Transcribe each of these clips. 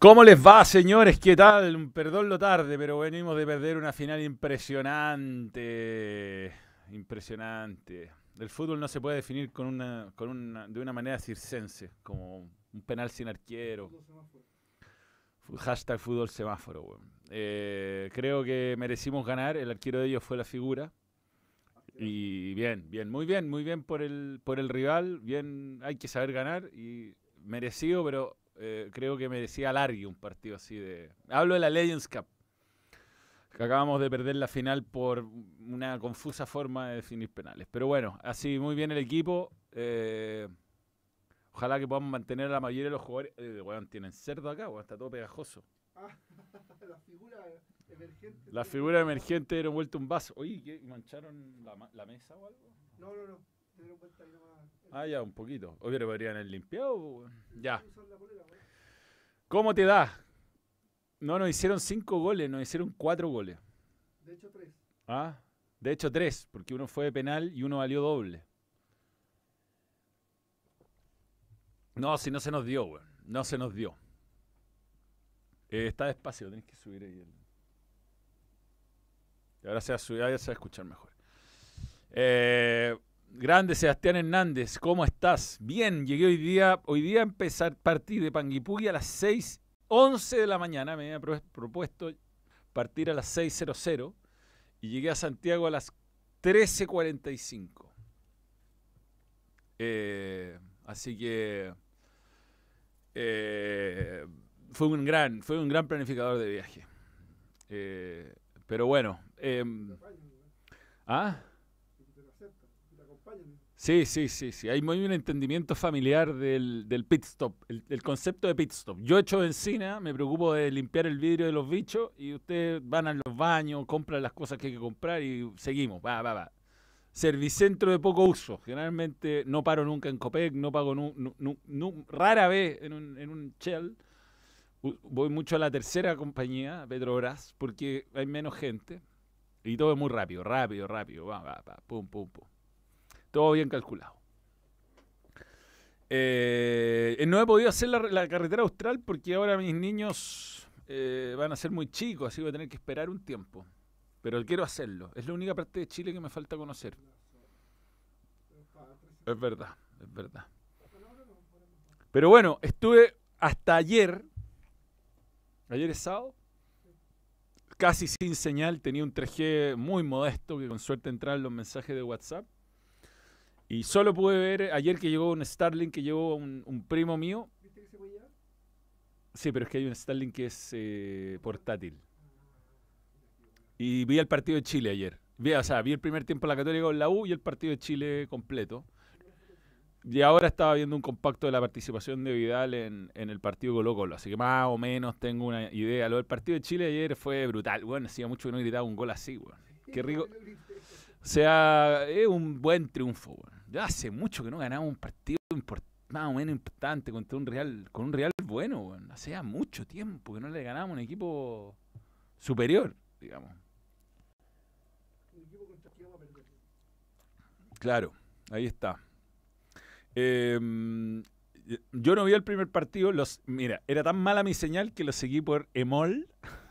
¿Cómo les va, señores? ¿Qué tal? Perdón lo tarde, pero venimos de perder una final impresionante. Impresionante. El fútbol no se puede definir con una, de una manera circense, como un penal sin arquero. Hashtag fútbol semáforo. Eh, creo que merecimos ganar. El arquero de ellos fue la figura. Y bien, bien, muy bien, muy bien por el, por el rival. Bien, hay que saber ganar. Y merecido, pero eh, creo que merecía Larry un partido así de... Hablo de la Legends Cup, que acabamos de perder la final por una confusa forma de definir penales. Pero bueno, así muy bien el equipo. Eh, ojalá que podamos mantener a la mayoría de los jugadores. Eh, tienen cerdo acá, o está todo pegajoso. la figura emergente. La figura emergente dieron vuelta un vaso. Oye, ¿qué? ¿mancharon la, mesa o algo? No, no, no. Dieron vuelta Ah, ya, un poquito. obvio le podrían el limpiado. Ya. ¿Cómo te da? No nos hicieron cinco goles, nos hicieron cuatro goles. De hecho, tres. Ah, de hecho, tres, porque uno fue de penal y uno valió doble. No, si no se nos dio, güey. No se nos dio. Eh, está despacio, tenés que subir ahí. El... ahora se va a subir, ahora se va a escuchar mejor. Eh, Grande Sebastián Hernández, ¿cómo estás? Bien, llegué hoy día, hoy día empezar partir de Panguipugui a las 6, 11 de la mañana, me había propuesto partir a las 6.00 y llegué a Santiago a las 13.45. Eh, así que eh, fue, un gran, fue un gran planificador de viaje. Eh, pero bueno. Em, ¿Ah? Sí, sí, sí, sí. Hay muy un entendimiento familiar del, del pit stop, el, concepto de pit stop. Yo echo benzina, me preocupo de limpiar el vidrio de los bichos y ustedes van a los baños, compran las cosas que hay que comprar y seguimos. Va, va, va. Servicentro de poco uso. Generalmente no paro nunca en Copec, no pago rara vez en un, en un Shell. Voy mucho a la tercera compañía, Petrobras, porque hay menos gente y todo es muy rápido, rápido, rápido. Va, va, va, pum, pum, pum. Todo bien calculado. Eh, no he podido hacer la, carretera austral porque ahora mis niños eh, van a ser muy chicos, así voy a tener que esperar un tiempo. Pero quiero hacerlo. Es la única parte de Chile que me falta conocer. Es verdad, es verdad. Pero bueno, estuve hasta ayer, ayer es sábado, casi sin señal, tenía un 3G muy modesto que con suerte en los mensajes de WhatsApp. Y solo pude ver ayer que llegó un Starling que llegó un, primo mío. Sí, pero es que hay un Starlink que es eh, portátil. Y vi el partido de Chile ayer. Vi, o sea, vi el primer tiempo de la Católica con la U y el partido de Chile completo. Y ahora estaba viendo un compacto de la participación de Vidal en, en el partido Colo Colo. Así que más o menos tengo una idea. Lo del partido de Chile ayer fue brutal. Bueno, hacía mucho que no gritaba un gol así, güey. Qué rico. O sea, es un buen triunfo, güey hace mucho que no ganamos un partido más o menos importante contra un Real, con un Real bueno, Hace mucho tiempo que no le ganamos un equipo superior, digamos. Claro, ahí está. Em, yo no vi el primer partido. Los, mira, era tan mala mi señal que lo seguí por Emol.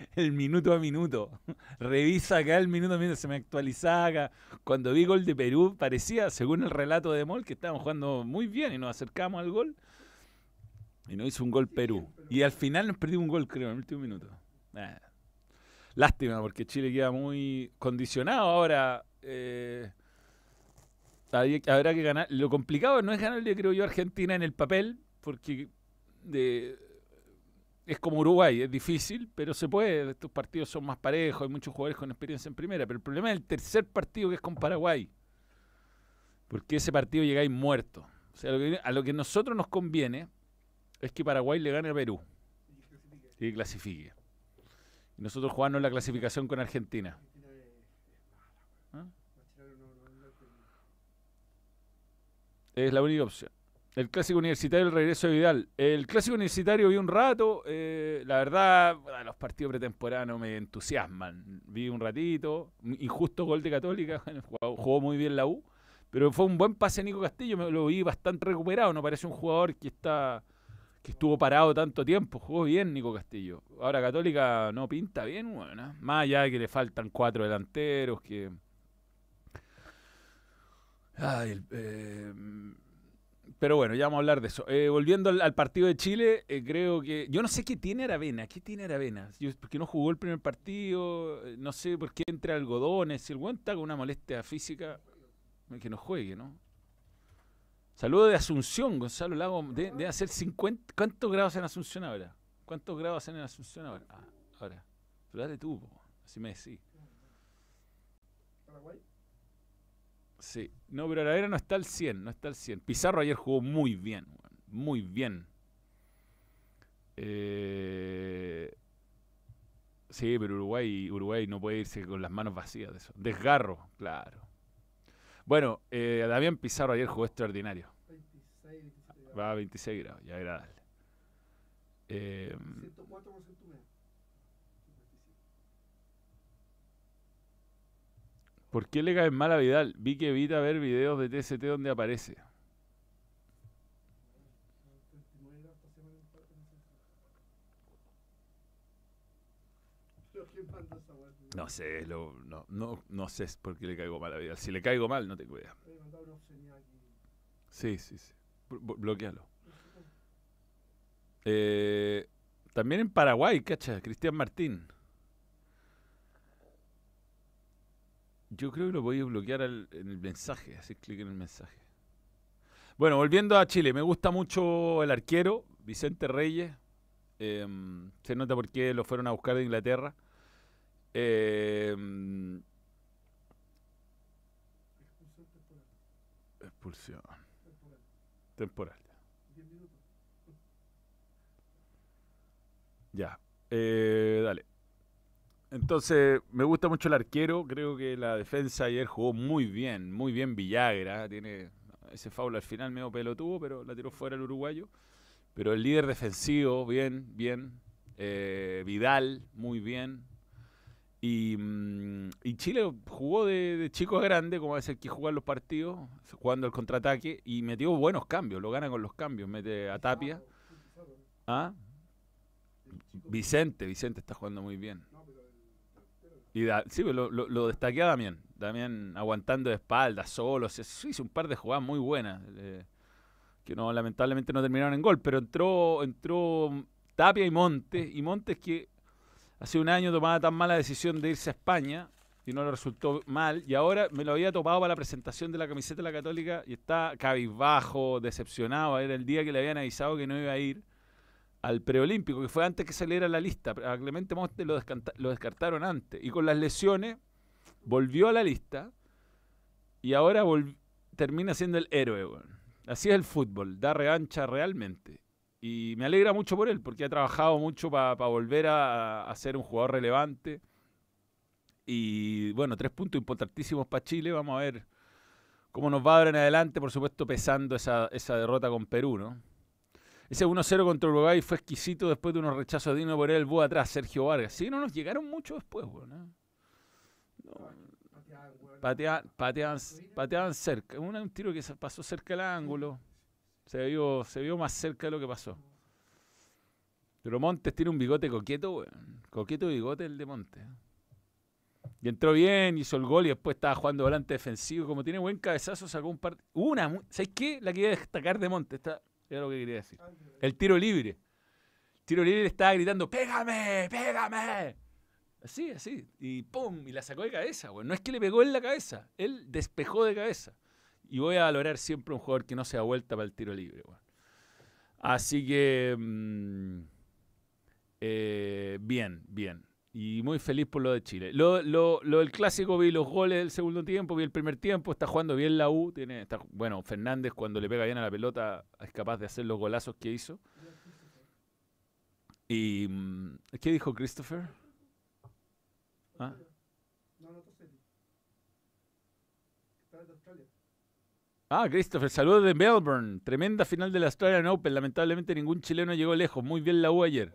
el minuto a minuto. Revisa acá el minuto a minuto, se me actualizaba acá. Cuando vi gol de Perú, parecía, según el relato de Mol, que estábamos jugando muy bien y nos acercamos al gol. Y no hizo un gol Perú. Y al final nos perdió un gol, creo, en el último minuto. Ah. Lástima, porque Chile queda muy condicionado ahora. Eh, habrá que ganar. Lo complicado no es ganarle, creo yo, a Argentina en el papel, porque de, es como Uruguay, es difícil, pero se puede. Estos partidos son más parejos, hay muchos jugadores con experiencia en primera. Pero el problema es el tercer partido que es con Paraguay. Porque ese partido llegáis muerto. O sea, a lo, que, a nosotros nos conviene es que Paraguay le gane a Perú y clasifique. Y nosotros jugamos la clasificación con Argentina. ¿Ah? Es la única opción. El clásico universitario, el regreso de Vidal. El clásico universitario vi un rato, eh, la verdad, los partidos pretemporanos me entusiasman. Vi un ratito, injusto gol de Católica, jugó muy bien la U, pero fue un buen pase Nico Castillo, lo vi bastante recuperado, no parece un jugador que está que estuvo parado tanto tiempo, jugó bien Nico Castillo. Ahora Católica no pinta bien, bueno, más allá de que le faltan cuatro delanteros, que... Ay, el, eh, pero bueno, ya vamos a hablar de eso. Eh, volviendo al, partido de Chile, eh, creo que. Yo no sé qué tiene Aravena. ¿Qué tiene Aravena? Yo, porque no jugó el primer partido. Eh, no sé por qué entra algodones. Si el buen está con una molestia física, que no juegue, ¿no? Saludo de Asunción, Gonzalo Lago. de hacer 50. ¿Cuántos grados en Asunción ahora? ¿Cuántos grados en Asunción ahora? Ah, ahora. dale tú, así me decís. Sí, no, pero la era no está al 100, no está al 100. Pizarro ayer jugó muy bien, muy bien. Eh, sí, pero Uruguay, Uruguay no puede irse con las manos vacías de eso. Desgarro, claro. Bueno, eh, Damián Pizarro ayer jugó extraordinario. grados. Va a 26 grados, ya era Eh, 104% ¿Por qué le cae mal a Vidal? Vi que evita ver videos de TST donde aparece. No sé, no, sé por qué le caigo mal a Vidal. Si le caigo mal, no te cuidas. Sí, sí, sí. Bloquealo. Eh, también en Paraguay, cacha, Cristian Martín. Yo creo que lo a bloquear en el mensaje, hacer clic en el mensaje. Bueno, volviendo a Chile, me gusta mucho el arquero, Vicente Reyes. Em, se nota por qué lo fueron a buscar de Inglaterra. Em, expulsión. Temporal. Ya. Eh, dale. Entonces, me gusta mucho el arquero. Creo que la defensa ayer jugó muy bien, muy bien Villagra. Tiene ese faula al final medio pelotudo, pero la tiró fuera el uruguayo. Pero el líder defensivo, bien, bien. Eh, Vidal, muy bien. Y, mm, y Chile jugó de, chico grande, como es el que en los partidos, jugando el contraataque, y metió buenos cambios, lo gana con los cambios, mete a Tapia. Ah, ¿Ah? Vicente, Vicente está jugando muy bien. Y sí, lo, lo, lo destaqué a Damián. Damián aguantando de espaldas, solo. Se hizo un par de jugadas muy buenas. Eh, que no, lamentablemente no terminaron en gol. Pero entró, entró Tapia y Montes. Y Montes que hace un año tomaba tan mala decisión de irse a España y no le resultó mal. Y ahora me lo había topado para la presentación de la camiseta de la Católica y está cabizbajo, decepcionado. Era el día que le habían avisado que no iba a ir al preolímpico, que fue antes que saliera la lista. A Clemente lo, descartaron antes. Y con las lesiones volvió a la lista y ahora termina siendo el héroe. Así es el fútbol, da revancha realmente. Y me alegra mucho por él, porque ha trabajado mucho para volver a, ser un jugador relevante. Y bueno, tres puntos importantísimos para Chile. Vamos a ver cómo nos va ahora en adelante, por supuesto, pesando esa, esa derrota con Perú, ¿no? Ese 1-0 contra Uruguay fue exquisito después de unos rechazos de Dino por el Búho atrás, Sergio Vargas. Sí, no nos llegaron mucho después, güey. ¿eh? ¿no? pateaban, pateaban, cerca. un tiro que pasó cerca del ángulo. Se vio, se vio más cerca de lo que pasó. Pero Montes tiene un bigote coqueto, güey. Coqueto bigote el de Montes. Y entró bien, hizo el gol y después estaba jugando volante defensivo. Como tiene buen cabezazo, sacó un par. Una, ¿sabes qué? La que iba a destacar de Montes. Está era lo que quería decir. El tiro libre. El tiro libre estaba gritando, pégame, pégame. Así, así. Y ¡pum! Y la sacó de cabeza, No es que le pegó en la cabeza, él despejó de cabeza. Y voy a valorar siempre un jugador que no se da vuelta para el tiro libre, Así que... Mm, eh, bien, bien. Y muy feliz por lo de Chile. Lo, lo, lo del clásico, vi los goles del segundo tiempo, vi el primer tiempo, está jugando bien la U. Tiene, está, bueno, Fernández cuando le pega bien a la pelota es capaz de hacer los golazos que hizo. ¿Y mm, qué dijo Christopher? ¿Ah? Ah, Christopher, saludos de Melbourne. Tremenda final de la Australian Open. Lamentablemente ningún chileno llegó lejos. Muy bien la U ayer.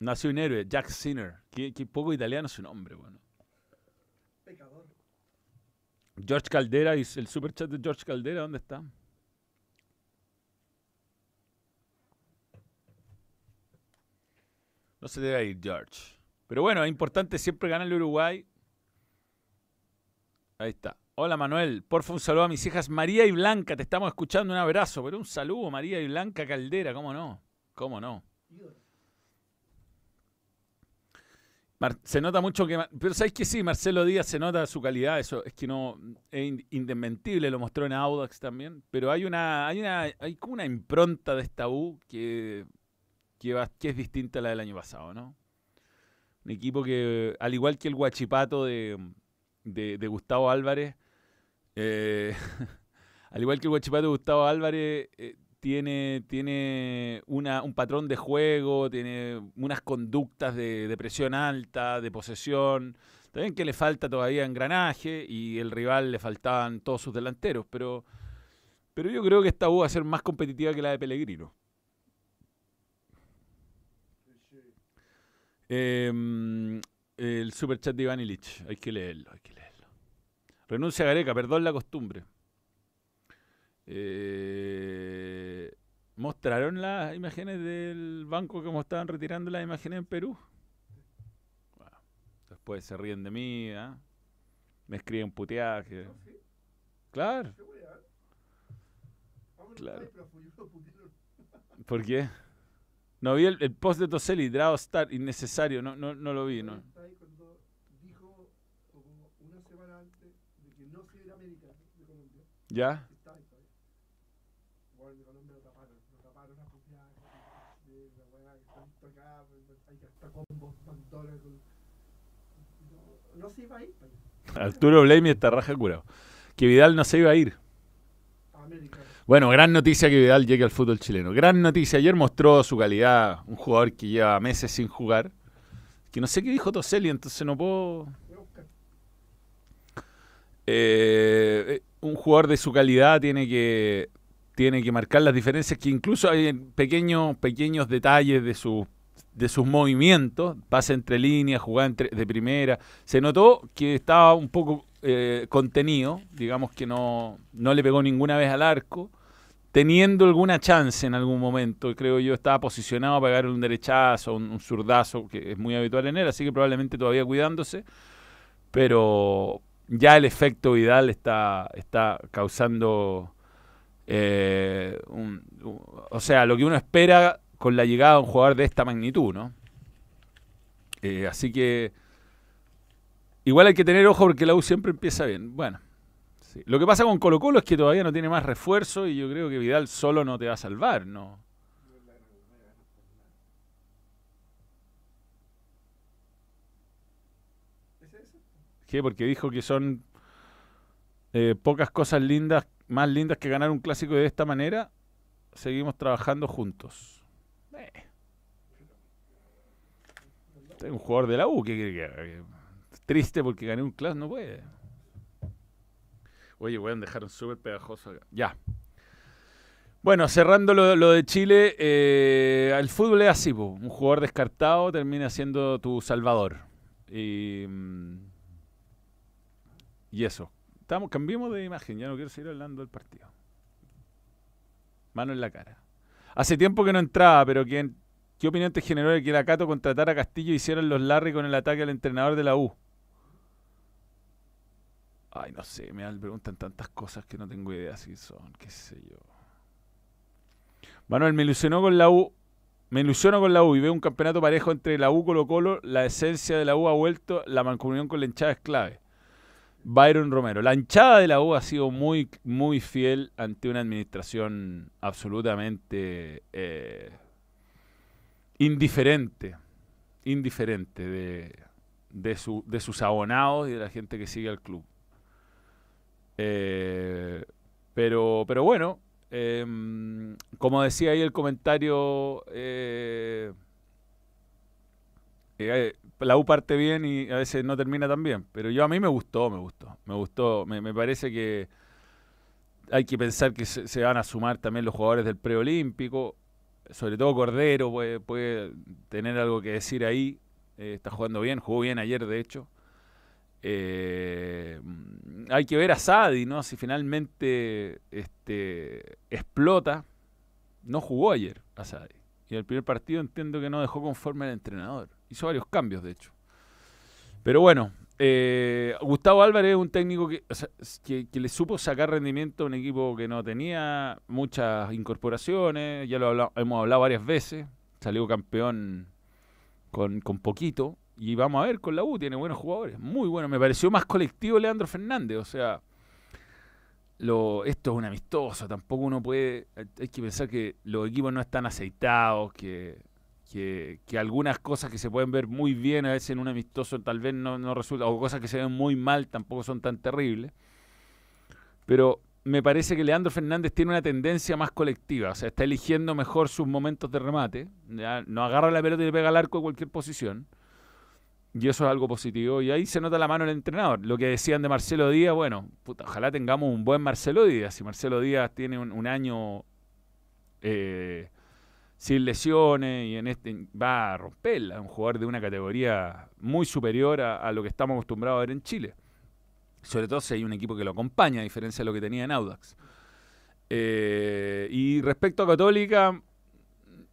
Nació un héroe, Jack Sinner. Qué, poco italiano su nombre, bueno. Pecador. George Caldera, y el superchat de George Caldera, ¿dónde está? No se debe ir, George. Pero bueno, es importante siempre ganar el Uruguay. Ahí está. Hola Manuel, porfa un saludo a mis hijas María y Blanca, te estamos escuchando, un abrazo, pero un saludo María y Blanca Caldera, ¿cómo no? ¿Cómo no? se nota mucho que. Pero sabéis que sí, Marcelo Díaz se nota su calidad, eso es que no. Es indesmentible, lo mostró en Audax también. Pero hay una. Hay una. Hay como una impronta de esta U que. Que, es distinta a la del año pasado, ¿no? Un equipo que, al igual que el guachipato de, de, Gustavo Álvarez, eh, al igual que el guachipato de Gustavo Álvarez, eh, tiene, tiene un patrón de juego, tiene unas conductas de, presión alta, de posesión. También que le falta todavía engranaje y el rival le faltaban todos sus delanteros, pero, pero yo creo que esta va a ser más competitiva que la de Pellegrino. Em, el superchat de Iván Ilich hay que leerlo, hay que leerlo. Renuncia a Gareca, perdón la costumbre. Eh, ¿Mostraron las imágenes del banco como estaban retirando las imágenes en Perú? después se ríen de mí, ¿ah? me escriben puteaje. Claro. claro. ¿Por qué? No vi el, post de Toselli, Drago Star, innecesario, no, no, no lo vi. No. ¿Ya? No, Arturo Blemi está raja curado. Que Vidal no se iba a ir. Bueno, gran noticia que Vidal llegue al fútbol chileno. Gran noticia. Ayer mostró su calidad un jugador que lleva meses sin jugar. Que no sé qué dijo Toselli, entonces no puedo... Eh, eh, un jugador de su calidad tiene que tiene que marcar las diferencias que incluso hay pequeños, pequeños detalles de sus de sus movimientos, pase entre líneas, jugada de primera. Se notó que estaba un poco eh, contenido, digamos que no, no le pegó ninguna vez al arco, teniendo alguna chance en algún momento. Creo yo estaba posicionado para pegar un derechazo, un, zurdazo, que es muy habitual en él, así que probablemente todavía cuidándose. Pero ya el efecto Vidal está, está causando... Eh, o sea, lo que uno espera con la llegada de un jugador de esta magnitud, ¿no? Eh, así que igual hay que tener ojo porque la U siempre empieza bien. Bueno, lo que pasa con Colo Colo es que todavía no tiene más refuerzo y yo creo que Vidal solo no te va a salvar, ¿no? ¿Qué? Porque dijo que son eh, pocas cosas lindas, más lindas que ganar un clásico de esta manera. Seguimos trabajando juntos un jugador de la U que, triste porque gané un club no puede. Oye, weón, dejaron súper pegajoso Ya. Bueno, cerrando lo, de Chile, eh, al fútbol es así, un jugador descartado termina siendo tu salvador. Mm, y, eso. Estamos, cambiemos de imagen, ya no quiero seguir hablando del partido. Mano en la cara. Hace tiempo que no entraba, pero ¿qué opinión te generó el que la Cato contratara a Castillo y los Larry con el ataque al entrenador de la U? Ay, no sé, me preguntan tantas cosas que no tengo idea si son, qué sé yo. Manuel, me ilusionó con la U. Me ilusiono con la U y veo un campeonato parejo entre la U Colo Colo. La esencia de la U ha vuelto. La mancomunión con la hinchada es clave. Byron Romero. La hinchada de la U ha sido muy, muy fiel ante una administración absolutamente eh, indiferente, indiferente de, de, sus abonados y de la gente que sigue al club. Eh, pero, pero bueno, em, como decía ahí el comentario, eh, la U parte bien y a veces no termina tan bien. Pero yo a mí me gustó, me gustó. Me gustó, me, parece que hay que pensar que se, van a sumar también los jugadores del preolímpico. Sobre todo Cordero puede, tener algo que decir ahí. Eh, está jugando bien, jugó bien ayer de hecho. Eh, mm, hay que ver a Sadi, ¿no? Si finalmente este, explota. No jugó ayer a Sadi. Y el primer partido entiendo que no dejó conforme al entrenador. Hizo varios cambios, de hecho. Pero bueno, eh, Gustavo Álvarez es un técnico que, que, le supo sacar rendimiento a un equipo que no tenía muchas incorporaciones, ya lo hemos hablado varias veces, salió campeón con, con poquito, y vamos a ver con la U, tiene buenos jugadores, muy bueno. Me pareció más colectivo Leandro Fernández, o sea, lo, esto es un amistoso, tampoco uno puede, hay que pensar que los equipos no están aceitados, que que, algunas cosas que se pueden ver muy bien a veces en un amistoso tal vez no, no resulta, o cosas que se ven muy mal tampoco son tan terribles. Pero me parece que Leandro Fernández tiene una tendencia más colectiva, o sea, está eligiendo mejor sus momentos de remate, no agarra la pelota y le pega el arco en cualquier posición. Y eso es algo positivo. Y ahí se nota la mano del entrenador. Lo que decían de Marcelo Díaz, bueno, ojalá tengamos un buen Marcelo Díaz. Si Marcelo Díaz tiene un, año eh, sin lesiones y en este va a romperla, un jugador de una categoría muy superior a, lo que estamos acostumbrados a ver en Chile. Sobre todo si hay un equipo que lo acompaña, a diferencia de lo que tenía en Audax. Eh, y respecto a Católica,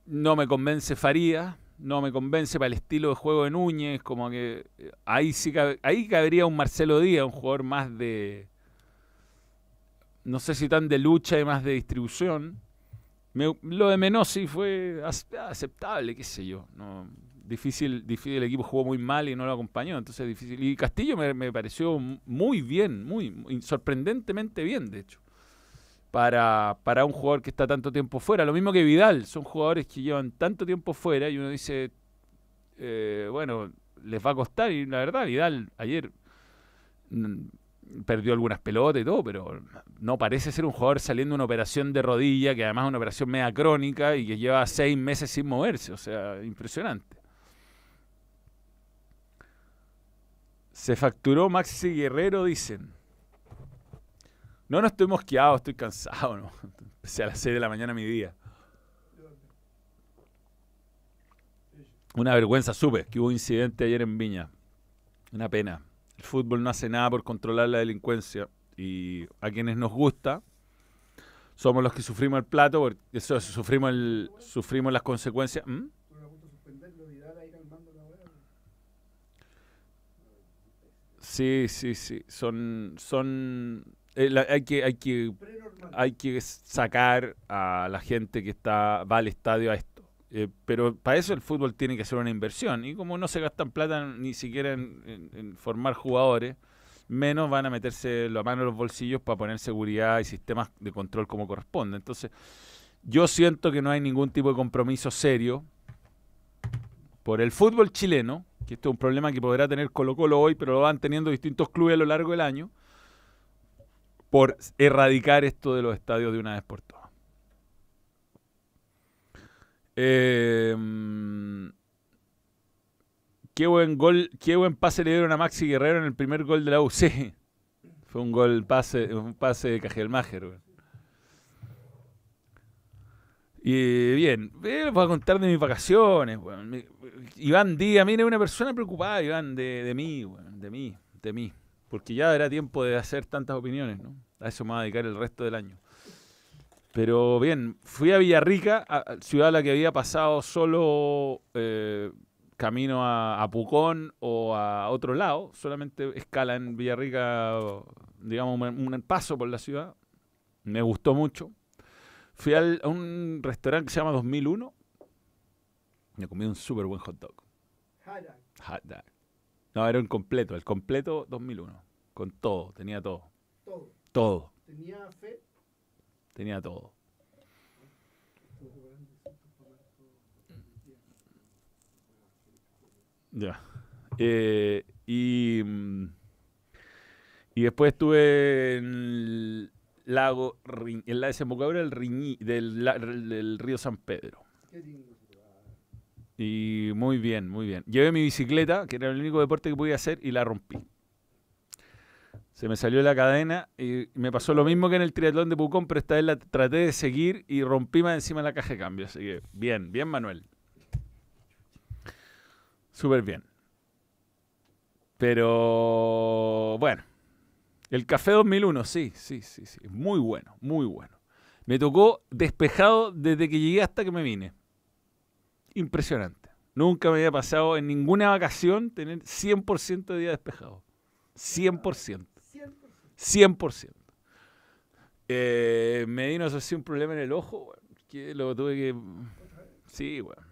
no me convence Faría, no me convence para el estilo de juego de Núñez, como que eh, ahí sí ahí cabería un Marcelo Díaz, un jugador más de no sé si tan de lucha y más de distribución, lo de Menossi fue aceptable, qué sé yo. No, difícil, difícil, el equipo jugó muy mal y no lo acompañó, entonces difícil. Y Castillo me, pareció muy bien, muy, sorprendentemente bien, de hecho, para, para un jugador que está tanto tiempo fuera. Lo mismo que Vidal, son jugadores que llevan tanto tiempo fuera y uno dice, eh, bueno, les va a costar. Y la verdad, Vidal ayer perdió algunas pelotas y todo, pero no parece ser un jugador saliendo de una operación de rodilla, que además es una operación media crónica y que lleva seis meses sin moverse, o sea, impresionante. Se facturó Maxi Guerrero, dicen. No, no estoy mosqueado, estoy cansado, ¿no? Empecé a las 6 de la mañana mi día. Una vergüenza, supe, que hubo un incidente ayer en Viña. Una pena el fútbol no hace nada por controlar la delincuencia y a quienes nos gusta somos los que sufrimos el plato, porque eso, sufrimos, el, sufrimos las consecuencias. ¿Mm? Sí, sí, sí. Son, son. Eh, hay que, hay que, hay que sacar a la gente que está va al estadio a, eh, pero para eso el fútbol tiene que ser una inversión. Y como no se gastan plata ni siquiera en, formar jugadores, menos van a meterse la mano en los bolsillos para poner seguridad y sistemas de control como corresponde. Entonces, yo siento que no hay ningún tipo de compromiso serio por el fútbol chileno, que esto es un problema que podrá tener Colo Colo hoy, pero lo van teniendo distintos clubes a lo largo del año, por erradicar esto de los estadios de una vez por todas. Em, qué buen gol, qué buen pase le dieron a Maxi Guerrero en el primer gol de la UC fue un gol pase, un pase de Cajel Y bien, eh, voy a contar de mis vacaciones. Iván Díaz, mire, una persona preocupada, Iván, de, de mí, de mí, de mí. Porque ya era tiempo de hacer tantas opiniones, ¿no? A eso me voy a dedicar el resto del año. Pero bien, fui a Villarrica, ciudad a la que había pasado solo eh, camino a, Pucón o a otro lado, solamente escala en Villarrica, digamos, un, paso por la ciudad. Me gustó mucho. Fui a un restaurante que se llama 2001. Me comí un súper buen hot dog. Hot dog. No, era un completo, el completo 2001. Con todo, tenía todo. Todo. Todo. ¿Tenía fe? tenía todo. Ya. Eh, y, mm, y después estuve en el lago, en la desembocadura del, del, del, río San Pedro. Y muy bien, muy bien. Llevé mi bicicleta, que era el único deporte que podía hacer, y la rompí. Se me salió la cadena y me pasó lo mismo que en el triatlón de Pucón, pero esta vez la traté de seguir y rompí más encima la caja de cambio. Así que bien, bien Manuel. Súper bien. Pero bueno, el café 2001, sí, sí, sí, sí, muy bueno, muy bueno. Me tocó despejado desde que llegué hasta que me vine. Impresionante. Nunca me había pasado en ninguna vacación tener 100% de día despejado. 100%. 100%. Eh, me sé si un problema en el ojo, que lo tuve que... Sí, weón.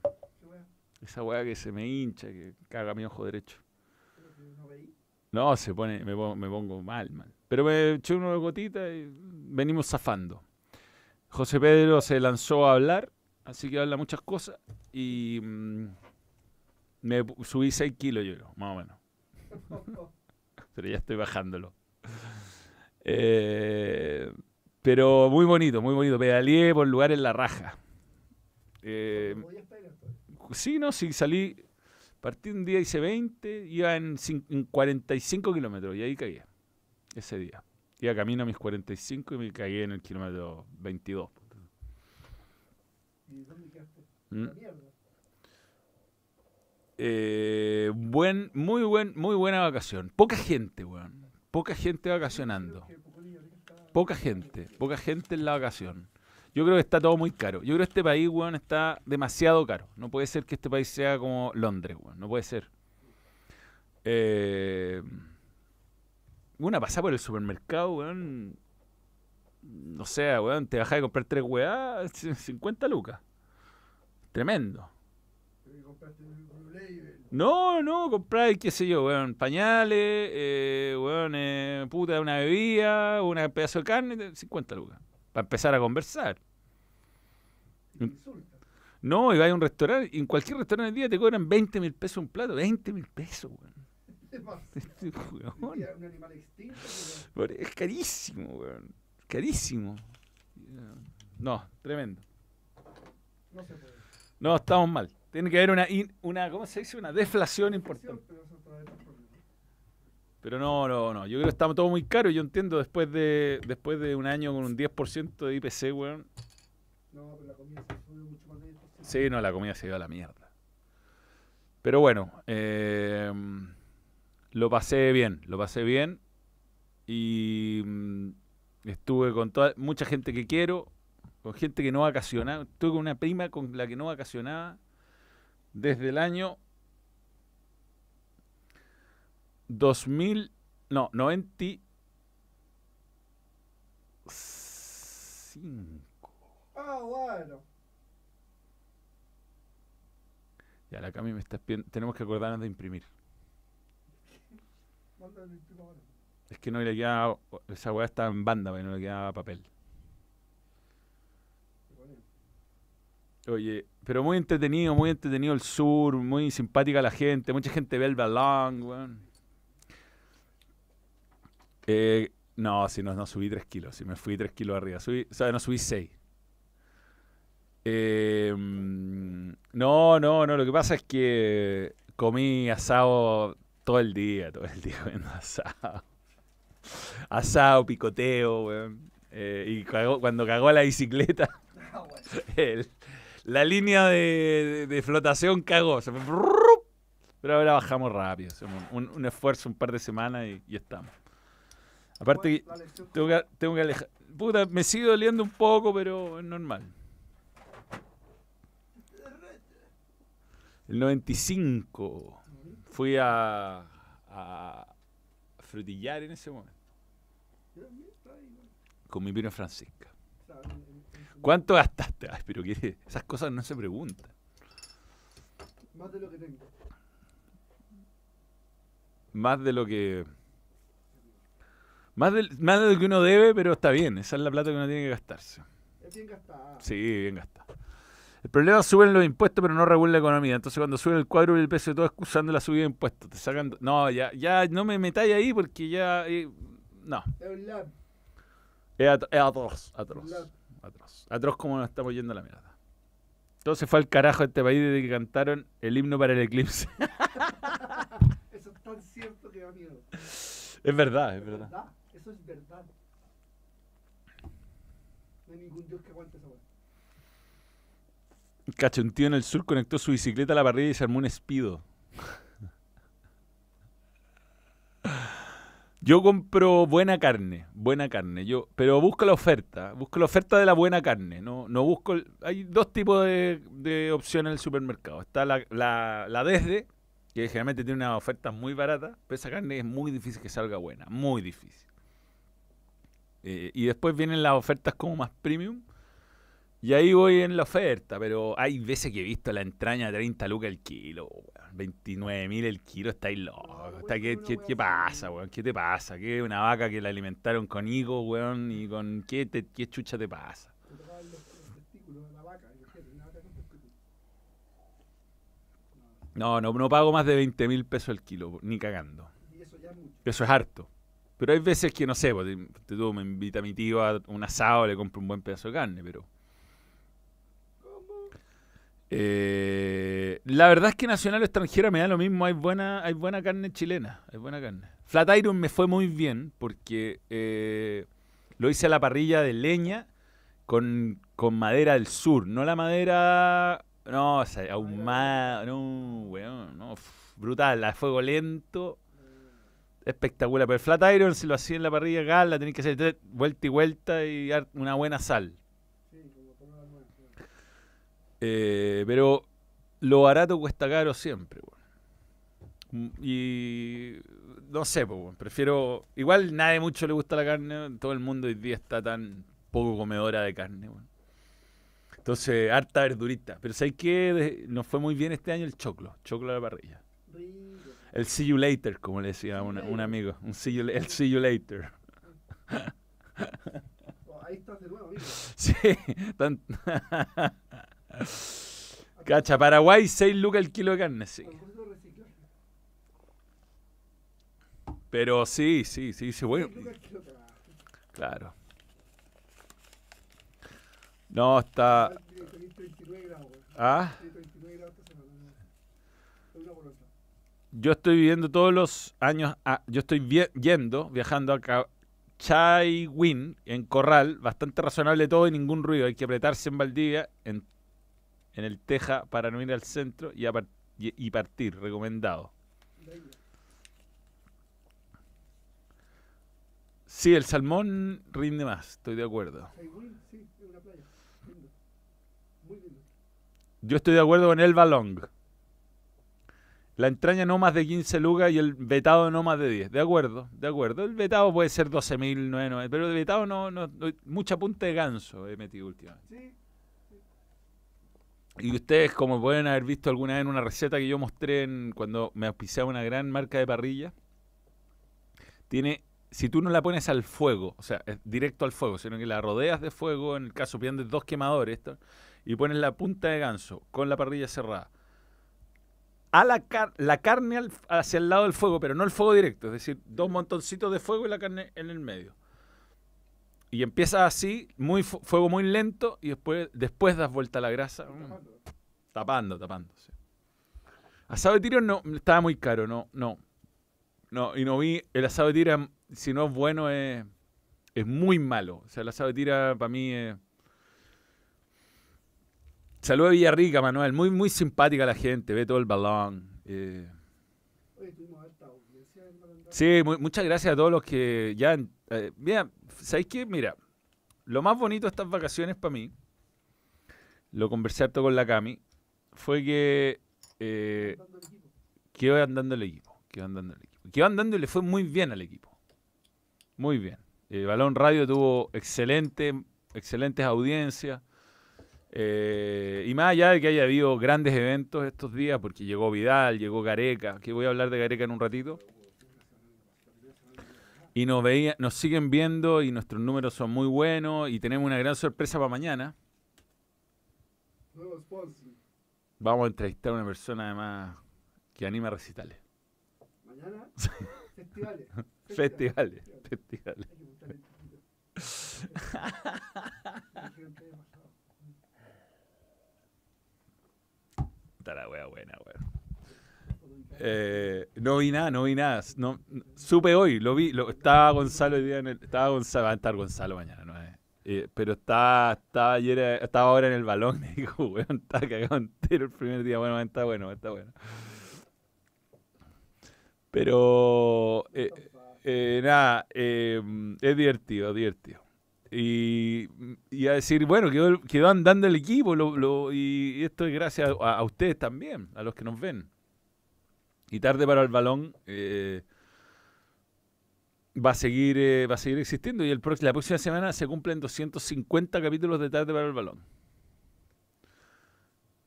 Esa weá que se me hincha, que caga mi ojo derecho. No, se pone, me, pongo, mal, mal. Pero me eché una gotita y venimos zafando. José Pedro se lanzó a hablar, así que habla muchas cosas y mm, me subí 6 kilos yo, más o menos. Pero ya estoy bajándolo. Eh, pero muy bonito, muy bonito. Pedaleé por lugares en la raja. Eh, pues? sí, no, sí, salí. Partí un día, hice 20, iba en, 45 kilómetros y ahí caí. Ese día. Iba camino a mis 45 y me caí en el kilómetro 22. ¿Mm? Eh, buen, muy buen, muy buena vacación. Poca gente, weón poca gente vacacionando. Poca gente, poca gente en la vacación. Yo creo que está todo muy caro. Yo creo que este país, weón, está demasiado caro. No puede ser que este país sea como Londres, weón. No puede ser. Eh, una pasada por el supermercado, weón. No sé, weón, te bajas de comprar tres weá, 50 lucas. Tremendo. No, no, comprar, qué sé yo, weón, pañales, eh, weón, eh, puta, una bebida, un pedazo de carne, 50 lucas. Para empezar a conversar. No, y vas a un restaurante, y en cualquier restaurante del día te cobran 20 mil pesos un plato, 20 mil pesos, weón. Este weón. Es carísimo, weón. Carísimo. No, tremendo. No, estamos mal. Tiene que haber una, una ¿cómo se dice? Una deflación importante. Pero no, no, no. Yo creo que estamos todo muy caro. Yo entiendo después de después de un año con un 10% de IPC, weón. No, pero la comida se subió mucho más de Sí, no, la comida se iba a la mierda. Pero bueno, em, lo pasé bien, lo pasé bien. Y mm, estuve con toda, mucha gente que quiero, con gente que no vacacionaba. Estuve con una prima con la que no vacacionaba desde el año 2000, no, 95. Ah, bueno. Ya, la Cami me está Tenemos que acordarnos de imprimir. Es que no le queda. Esa weá está en banda, no le quedaba papel. Oye, pero muy entretenido, muy entretenido el sur, muy simpática la gente, mucha gente ve el balón, weón. Eh, no, si no, no subí 3 kilos, si me fui 3 kilos arriba, subí, o sea, no subí 6. Em, no, no, no, lo que pasa es que comí asado todo el día, todo el día comiendo asado. Asado, picoteo, weón. Eh, y cuando cagó la bicicleta, ah, el, la línea de, flotación cagó. pero ahora bajamos rápido. un, esfuerzo, un par de semanas y, y estamos. Aparte, tengo que, tengo que alejar. Puta, me sigue doliendo un poco, pero es normal. El 95 fui a, a frutillar en ese momento. Con mi vino Francisca. ¿Cuánto gastaste? Ay, pero que esas cosas no se preguntan. Más de lo que tengo. Más de lo que. Más de, lo que uno debe, pero está bien. Esa es la plata que uno tiene que gastarse. Es bien gastada. Sí, bien gastada. El problema es suben los impuestos, pero no regulan la economía. Entonces, cuando sube el cuadro y el peso de todo, excusando la subida de impuestos. Te sacan. No, ya, ya no me metáis ahí porque ya. Eh, no. Es un lab. Es, Atroz como nos estamos yendo a la mierda. se fue al carajo este país desde que cantaron el himno para el eclipse. Eso es tan cierto que da miedo. Es verdad, es, verdad. verdad. Eso es verdad. No hay ningún dios que aguante esa Cacho, un tío en el sur conectó su bicicleta a la parrilla y se armó un espido. Yo compro buena carne, buena carne. Yo, pero busco la oferta, busco la oferta de la buena carne. No, no busco. Hay dos tipos de, opciones en el supermercado. Está la, desde, que generalmente tiene una oferta muy barata, pero esa carne es muy difícil que salga buena, muy difícil. Eh, y después vienen las ofertas como más premium, y ahí voy en la oferta, pero hay veces que he visto la entraña 30 lucas el kilo, weón. 29 mil el kilo, estáis locos. Está, ¿qué, qué, pasa, weón? ¿Qué te pasa? ¿Qué una vaca que la alimentaron con higo, weón? ¿Y con qué, chucha te pasa? No, no, no pago más de 20 mil pesos el kilo, ni cagando. Eso es harto. Pero hay veces que, no sé, pues, te, me invita a mi tío a un asado, le compro un buen pedazo de carne, pero eh, la verdad es que nacional o extranjera me da lo mismo. Hay buena, hay buena carne chilena. Hay buena carne. iron me fue muy bien porque eh, lo hice a la parrilla de leña con, madera del sur. No la madera. No, o sea, ahumada. No, No, brutal. A fuego lento. Espectacular. Pero el Iron si lo hacía en la parrilla acá, la tenés que hacer vuelta y vuelta y una buena sal eh, pero lo barato cuesta caro siempre, mm, Y no sé, prefiero. Igual nadie mucho le gusta la carne, todo el mundo hoy día está tan poco comedora de carne, Entonces, harta verdurita. Pero ¿sabes que nos fue muy bien este año el choclo, choclo a la parrilla. El see you later, como le decía un, amigo. Un see you, el see you later. Oh, ahí estás de nuevo, amigo. Sí, Cacha, Paraguay, 6 lucas el kilo de carne, sí. Pero sí, sí, sí, sí, bueno. Claro. No, está. ¿Ah? Yo estoy viviendo todos los años. Ah, yo estoy yendo, viajando a Win en Corral. Bastante razonable todo y ningún ruido. Hay que apretarse en Valdivia en en el Teja para no ir al centro y, y, partir, recomendado. Sí, el salmón rinde más, estoy de acuerdo. Yo estoy de acuerdo con el balón. La entraña no más de 15 lugas y el vetado no más de 10. De acuerdo, de acuerdo. El vetado puede ser 12.000, pero el vetado no, no, Mucha punta de ganso he metido últimamente. Sí. Y ustedes, como pueden haber visto alguna vez en una receta que yo mostré cuando me auspiciaba una gran marca de parrilla, tiene, si tú no la pones al fuego, o sea, directo al fuego, sino que la rodeas de fuego, en el caso piden dos quemadores, y pones la punta de ganso con la parrilla cerrada, a la, la carne hacia el lado del fuego, pero no el fuego directo, es decir, dos montoncitos de fuego y la carne en el medio. Y empieza así, muy fuego muy lento, y después, después das vuelta a la grasa. Mm. Tapando, tapando. Asado de tiro no, estaba muy caro, no, no. No, y no vi, el asado de tira, si no es bueno, es, muy malo. O sea, el asado de tira para mí es... Salud de Villarrica, Manuel. Muy, muy simpática la gente, ve todo el balón. Eh. Sí, muchas gracias a todos los que ya... Eh, ¿Sabéis qué? Mira, lo más bonito de estas vacaciones para mí, lo conversé con la Cami, fue que eh, andando el equipo. Quedó andando el equipo. andando y le fue muy bien al equipo. Muy bien. El eh, Balón Radio tuvo excelente, excelentes audiencias. Eh, y más allá de que haya habido grandes eventos estos días, porque llegó Vidal, llegó Gareca, que voy a hablar de Gareca en un ratito, y nos, veía, nos siguen viendo y nuestros números son muy buenos y tenemos una gran sorpresa para mañana. Vamos a entrevistar a una persona además que anima recitales. ¿Mañana? Festivales. Festivales. Festivales. Está la wea buena, weón. Eh, no vi nada, no vi nada. No, supe hoy, lo vi. Lo, estaba Gonzalo el día en el, Estaba Gonzalo, va a estar Gonzalo mañana, ¿no? Eh, pero estaba, ayer, estaba ahora en el balón, y dijo, weón, está cagado entero el primer día. Bueno, está bueno, está bueno. Pero eh, eh nada, eh, es divertido, divertido. Y, y, a decir, bueno, quedó, quedó andando el equipo lo, y esto es gracias a ustedes también, a los que nos ven y tarde para el balón eh, va, a seguir, eh, va a seguir existiendo y el la próxima semana se cumplen 250 capítulos de tarde para el balón.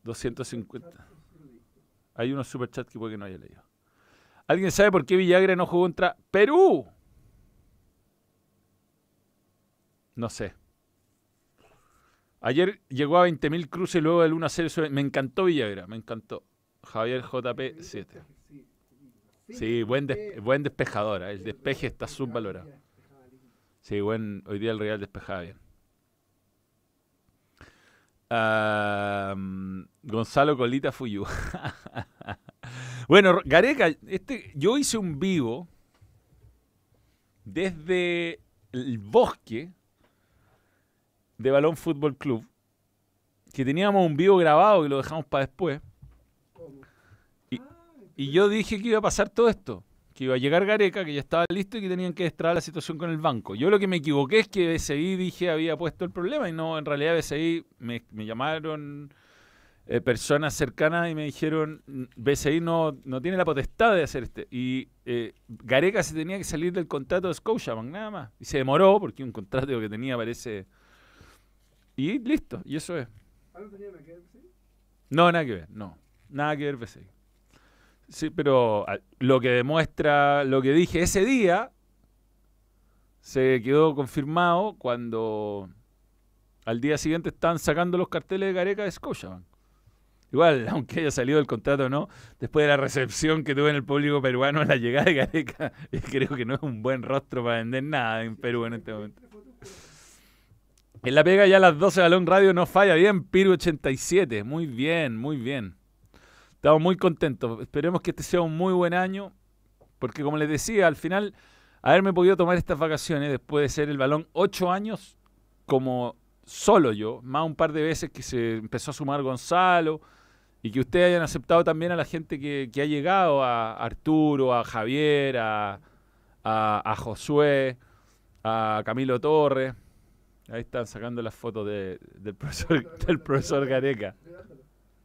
250. Hay unos superchats que puede que no haya leído. ¿Alguien sabe por qué Villagra no jugó contra Perú? No sé. Ayer llegó a 20.000 cruces luego del 1 a 0. Me encantó Villagra, me encantó. Javier JP7. Sí, buen, buen despejador. ¿eh? El despeje está subvalorado. Sí, buen, hoy día el Real despejaba bien. Gonzalo Colita Fuyú. bueno, Gareca, este, yo hice un vivo desde el bosque de Balón Fútbol Club, que teníamos un vivo grabado y lo dejamos para después, y yo dije que iba a pasar todo esto, que iba a llegar Gareca, que ya estaba listo y que tenían que destrar la situación con el banco. Yo lo que me equivoqué es que BCI dije había puesto el problema y no, en realidad BCI me, me llamaron eh, personas cercanas y me dijeron, BCI no, no tiene la potestad de hacer este. Y eh, Gareca se tenía que salir del contrato de Scotiabank, nada más. Y se demoró porque un contrato que tenía parece... Y listo, y eso es. ¿Algo tenía que ver BCI? No, nada que ver, no. Nada que ver BCI. Sí, pero ah, lo que demuestra lo que dije ese día se quedó confirmado cuando al día siguiente están sacando los carteles de Careca de Scotiabank. Igual, aunque haya salido el contrato o no, después de la recepción que tuve en el público peruano en la llegada de Careca, creo que no es un buen rostro para vender nada en Perú en este momento. En la pega ya a las 12 de Balón Radio no falla bien, Piru 87. Muy bien, muy bien. Estamos muy contentos. Esperemos que este sea un muy buen año, porque como les decía, al final, haberme podido tomar estas vacaciones después de ser el balón ocho años, como solo yo, más un par de veces que se empezó a sumar Gonzalo, y que ustedes hayan aceptado también a la gente que, que ha llegado, a Arturo, a Javier, a, a, Josué, a Camilo Torres. Ahí están sacando las fotos del profesor, del profesor Gareca.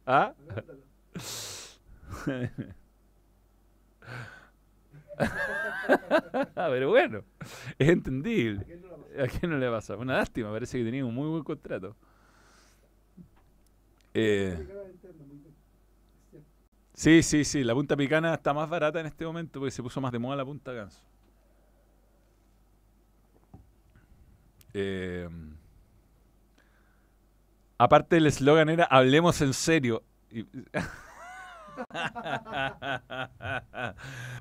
¿Ah? Pero bueno, es entendible. ¿A quién no le pasa? Una lástima, parece que tenía un muy buen contrato. Eh, sí, sí, sí, la punta picana está más barata en este momento porque se puso más de moda la punta ganso. Eh, aparte el eslogan era hablemos en serio,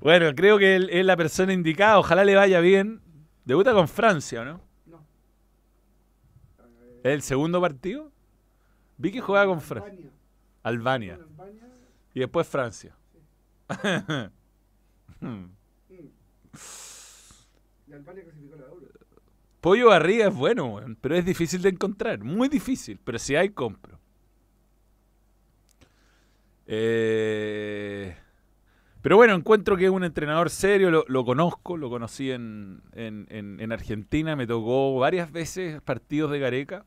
bueno, creo que es la persona indicada. Ojalá le vaya bien. Debuta con Francia, ¿no? No. ¿El segundo partido? Vi que jugaba con Francia. Albania. Y después Francia. Pollo Barriga es bueno, pero es difícil de encontrar. Muy difícil, pero si hay, compro. Eh, pero bueno, encuentro que es un entrenador serio, lo, conozco, lo conocí en, Argentina, me tocó varias veces partidos de Gareca,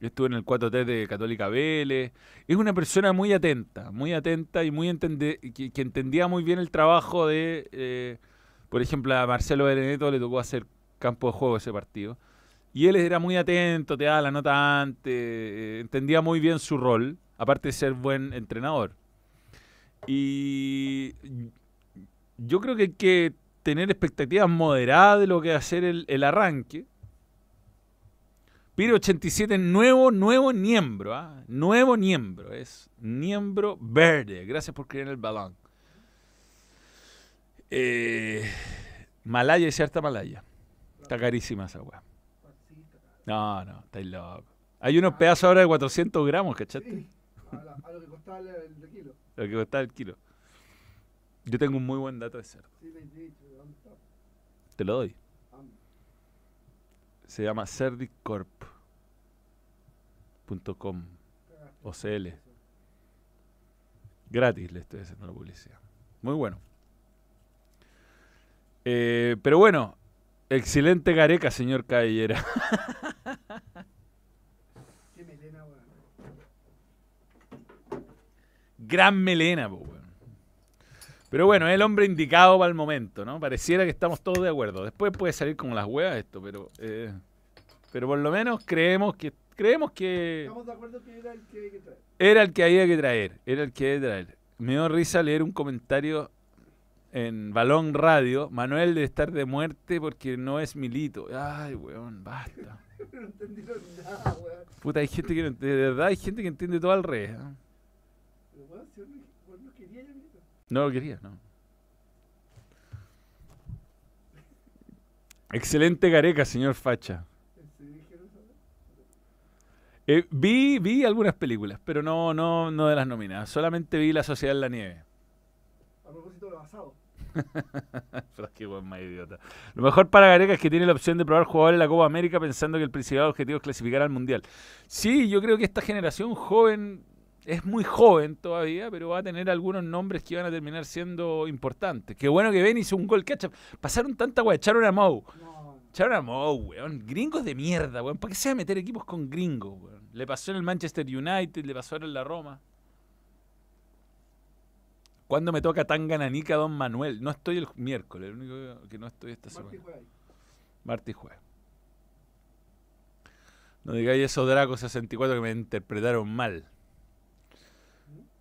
estuve en el 4 t de Católica Vélez, es una persona muy atenta, muy atenta y muy que, entendía muy bien el trabajo de, eh, por ejemplo, a Marcelo Benedetto le tocó hacer campo de juego ese partido, y él era muy atento, te da la nota antes, eh, entendía muy bien su rol, aparte de ser buen entrenador. Y yo creo que hay que tener expectativas moderadas de lo que va a ser el, el arranque. Pire 87, nuevo, nuevo miembro, ¿ah? nuevo miembro, es miembro verde. Gracias por creer en el balón. Eh, Malaya y cierta Malaya. Está carísima esa weá. No, no, está loco. Hay unos pedazos ahora de 400 gramos, ¿cachate? a, lo que costaba el kilo lo que costaba el kilo. Yo tengo un muy buen dato de cerdo. Te lo doy. Se llama cerdicorp.com o Gratis le estoy haciendo la publicidad. Muy bueno. Eh, pero bueno, excelente careca, señor Cabellera. Gran melena, Pero bueno, es el hombre indicado para el momento, ¿no? Pareciera que estamos todos de acuerdo. Después puede salir como las huevas esto, pero. Eh, pero por lo menos creemos que. Creemos que. Estamos de acuerdo que era el que había que traer. Era el que había que traer. Me dio risa leer un comentario en Balón Radio. Manuel debe estar de muerte porque no es Milito. Ay, weón, basta. no entendieron nada, weón. Puta, hay gente que no entiende. De verdad, hay gente que entiende todo al revés. No lo quería, no. Excelente Gareca, señor Facha. Eh, vi, vi algunas películas, pero no, no, no de las nominadas. Solamente vi La Sociedad en la Nieve. A propósito de lo pasado. pero es que buen más idiota. Lo mejor para Gareca es que tiene la opción de probar jugadores en la Copa América pensando que el principal objetivo es clasificar al Mundial. Sí, yo creo que esta generación joven es muy joven todavía, pero va a tener algunos nombres que van a terminar siendo importantes. Qué bueno que Ben hizo un gol, Pasaron tanta weá, echaron a Mou. Echaron a Mou, weón. Gringos de mierda, weón. ¿Para qué se va a meter equipos con gringos, weón? Le pasó en el Manchester United, le pasó en la Roma. ¿Cuándo me toca tan gananica Don Manuel? No estoy el miércoles, el único que no estoy esta semana. Martí juega. No digáis eso, Draco 64, que me interpretaron mal.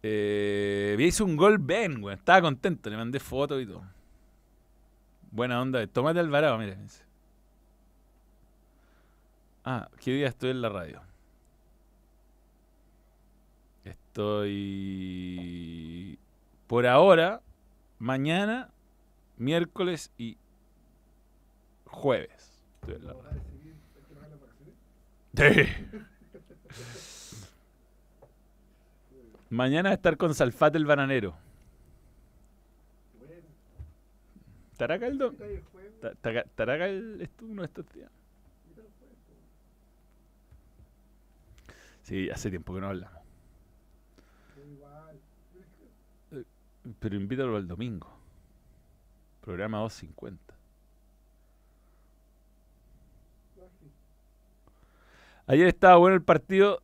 Eh, un gol Ben, güey. Estaba contento, le mandé fotos y todo. Buena onda. Eh. Tomate Alvarado, mire. Ah, ¿qué día estoy en la radio? Estoy... Por ahora, mañana, miércoles y jueves. Estoy en la radio. Sí. Mañana estar con Salfate el bananero. ¿Estará caldo? el ¿Estará el uno de estos días? Sí, hace tiempo que no hablamos. Eh, pero invítalo el domingo. Programa 250. Ayer estaba bueno el partido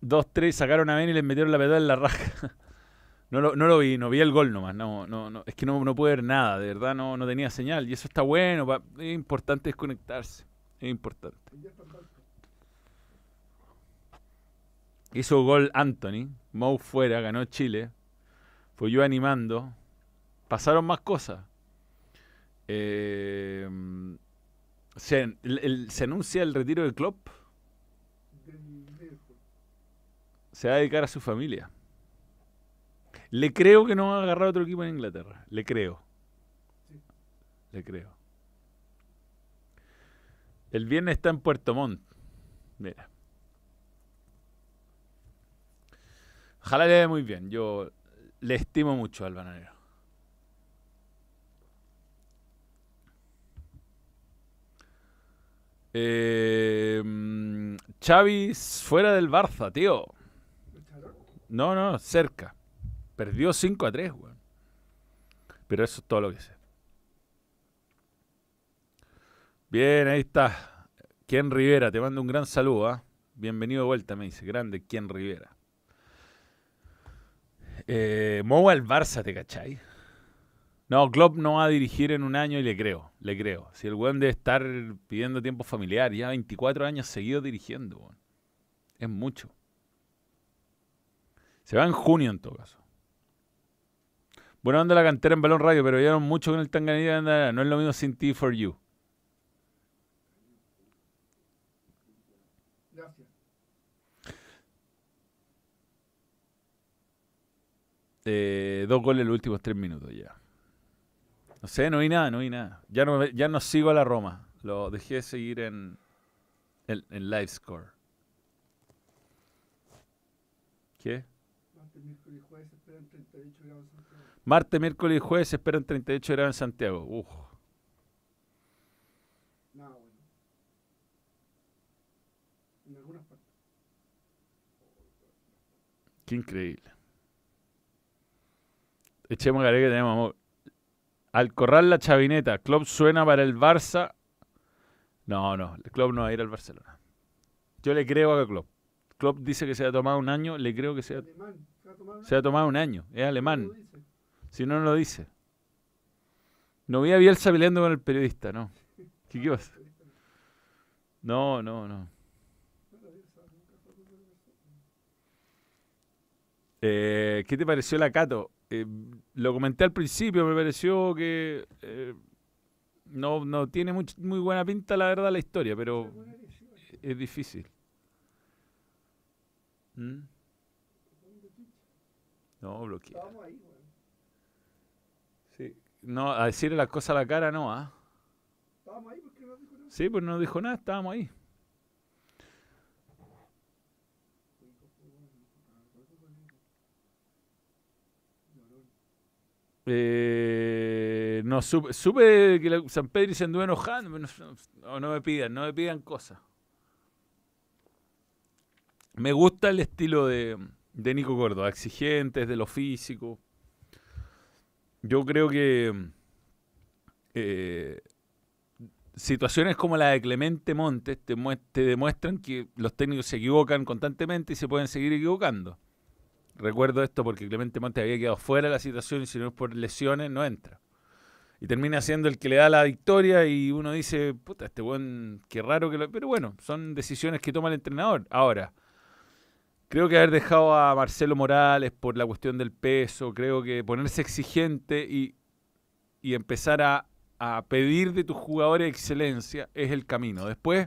dos, tres, sacaron a Ben y le metieron la pedal en la raja. No lo, no lo vi, no vi el gol nomás. No, no, no, es que no, no pude ver nada, de verdad no, no tenía señal. Y eso está bueno, es importante desconectarse. Es importante. Hizo gol Anthony, Mou fuera, ganó Chile. Fui yo animando. Pasaron más cosas. Eh, se, se anuncia el retiro del club Se va a dedicar a su familia. Le creo que no va a agarrar otro equipo en Inglaterra. Le creo. Le creo. El viernes está en Puerto Montt. Mira. Ojalá le dé muy bien. Yo le estimo mucho al bananero. Chavis eh, mm, fuera del Barça, tío. No, no, cerca. Perdió 5 a 3, weón. Pero eso es todo lo que sé. Bien, ahí está. Ken Rivera, te mando un gran saludo. ¿ah? Bienvenido de vuelta, me dice. Grande, Ken Rivera. Eh, el Barça, ¿te cachai? No, Klopp no va a dirigir en un año y le creo, le creo. Si el weón debe estar pidiendo tiempo familiar, ya 24 años seguido dirigiendo, weón. Es mucho. Se va en junio en todo caso. Bueno, anda la cantera en Balón Radio, pero ya mucho con el Tanganilla. No es lo mismo sin ti for you. Gracias. Eh, dos goles en los últimos tres minutos ya. No sé, no vi nada, no vi nada. Ya no, ya no sigo a la Roma. Lo dejé de seguir en, en, en Live Score. ¿Qué? Marte, miércoles y jueves esperan 38 grados en Santiago. Uf. No, En algunas partes. Qué increíble. Echemos a que tenemos amor. Al corral la chavineta. Club suena para el Barça. No, no. El club no va a ir al Barcelona. Yo le creo a Klopp. Klopp dice que se ha tomado un año. Le creo que se ha... Se ha tomado un año. Es alemán. Si no, no lo dice. No vi a Bielsa peleando con el periodista, no. ¿Qué, qué No, no, no. Eh, ¿Qué te pareció la Cato? Eh, lo comenté al principio, me pareció que eh, no, no tiene muy, buena pinta, la verdad, la historia, pero es difícil. ¿Mm? No, bloquea. ahí, Sí. No, a decirle las cosas a la cara no, ¿ah? Estábamos ahí porque no dijo nada. Sí, pues no dijo nada, estábamos ahí. Eh, no supe, que San Pedro se anduvo enojando. no, me pidan, no me pidan cosas. Me gusta el estilo de, de Nico Gordo, exigentes, de lo físico. Yo creo que eh, situaciones como la de Clemente Montes te, demuestran que los técnicos se equivocan constantemente y se pueden seguir equivocando. Recuerdo esto porque Clemente Montes había quedado fuera de la situación y si no es por lesiones no entra. Y termina siendo el que le da la victoria y uno dice, puta, este buen, qué raro que lo... Pero bueno, son decisiones que toma el entrenador. Ahora, Creo que haber dejado a Marcelo Morales por la cuestión del peso, creo que ponerse exigente y, empezar a, pedir de tus jugadores excelencia es el camino. Después,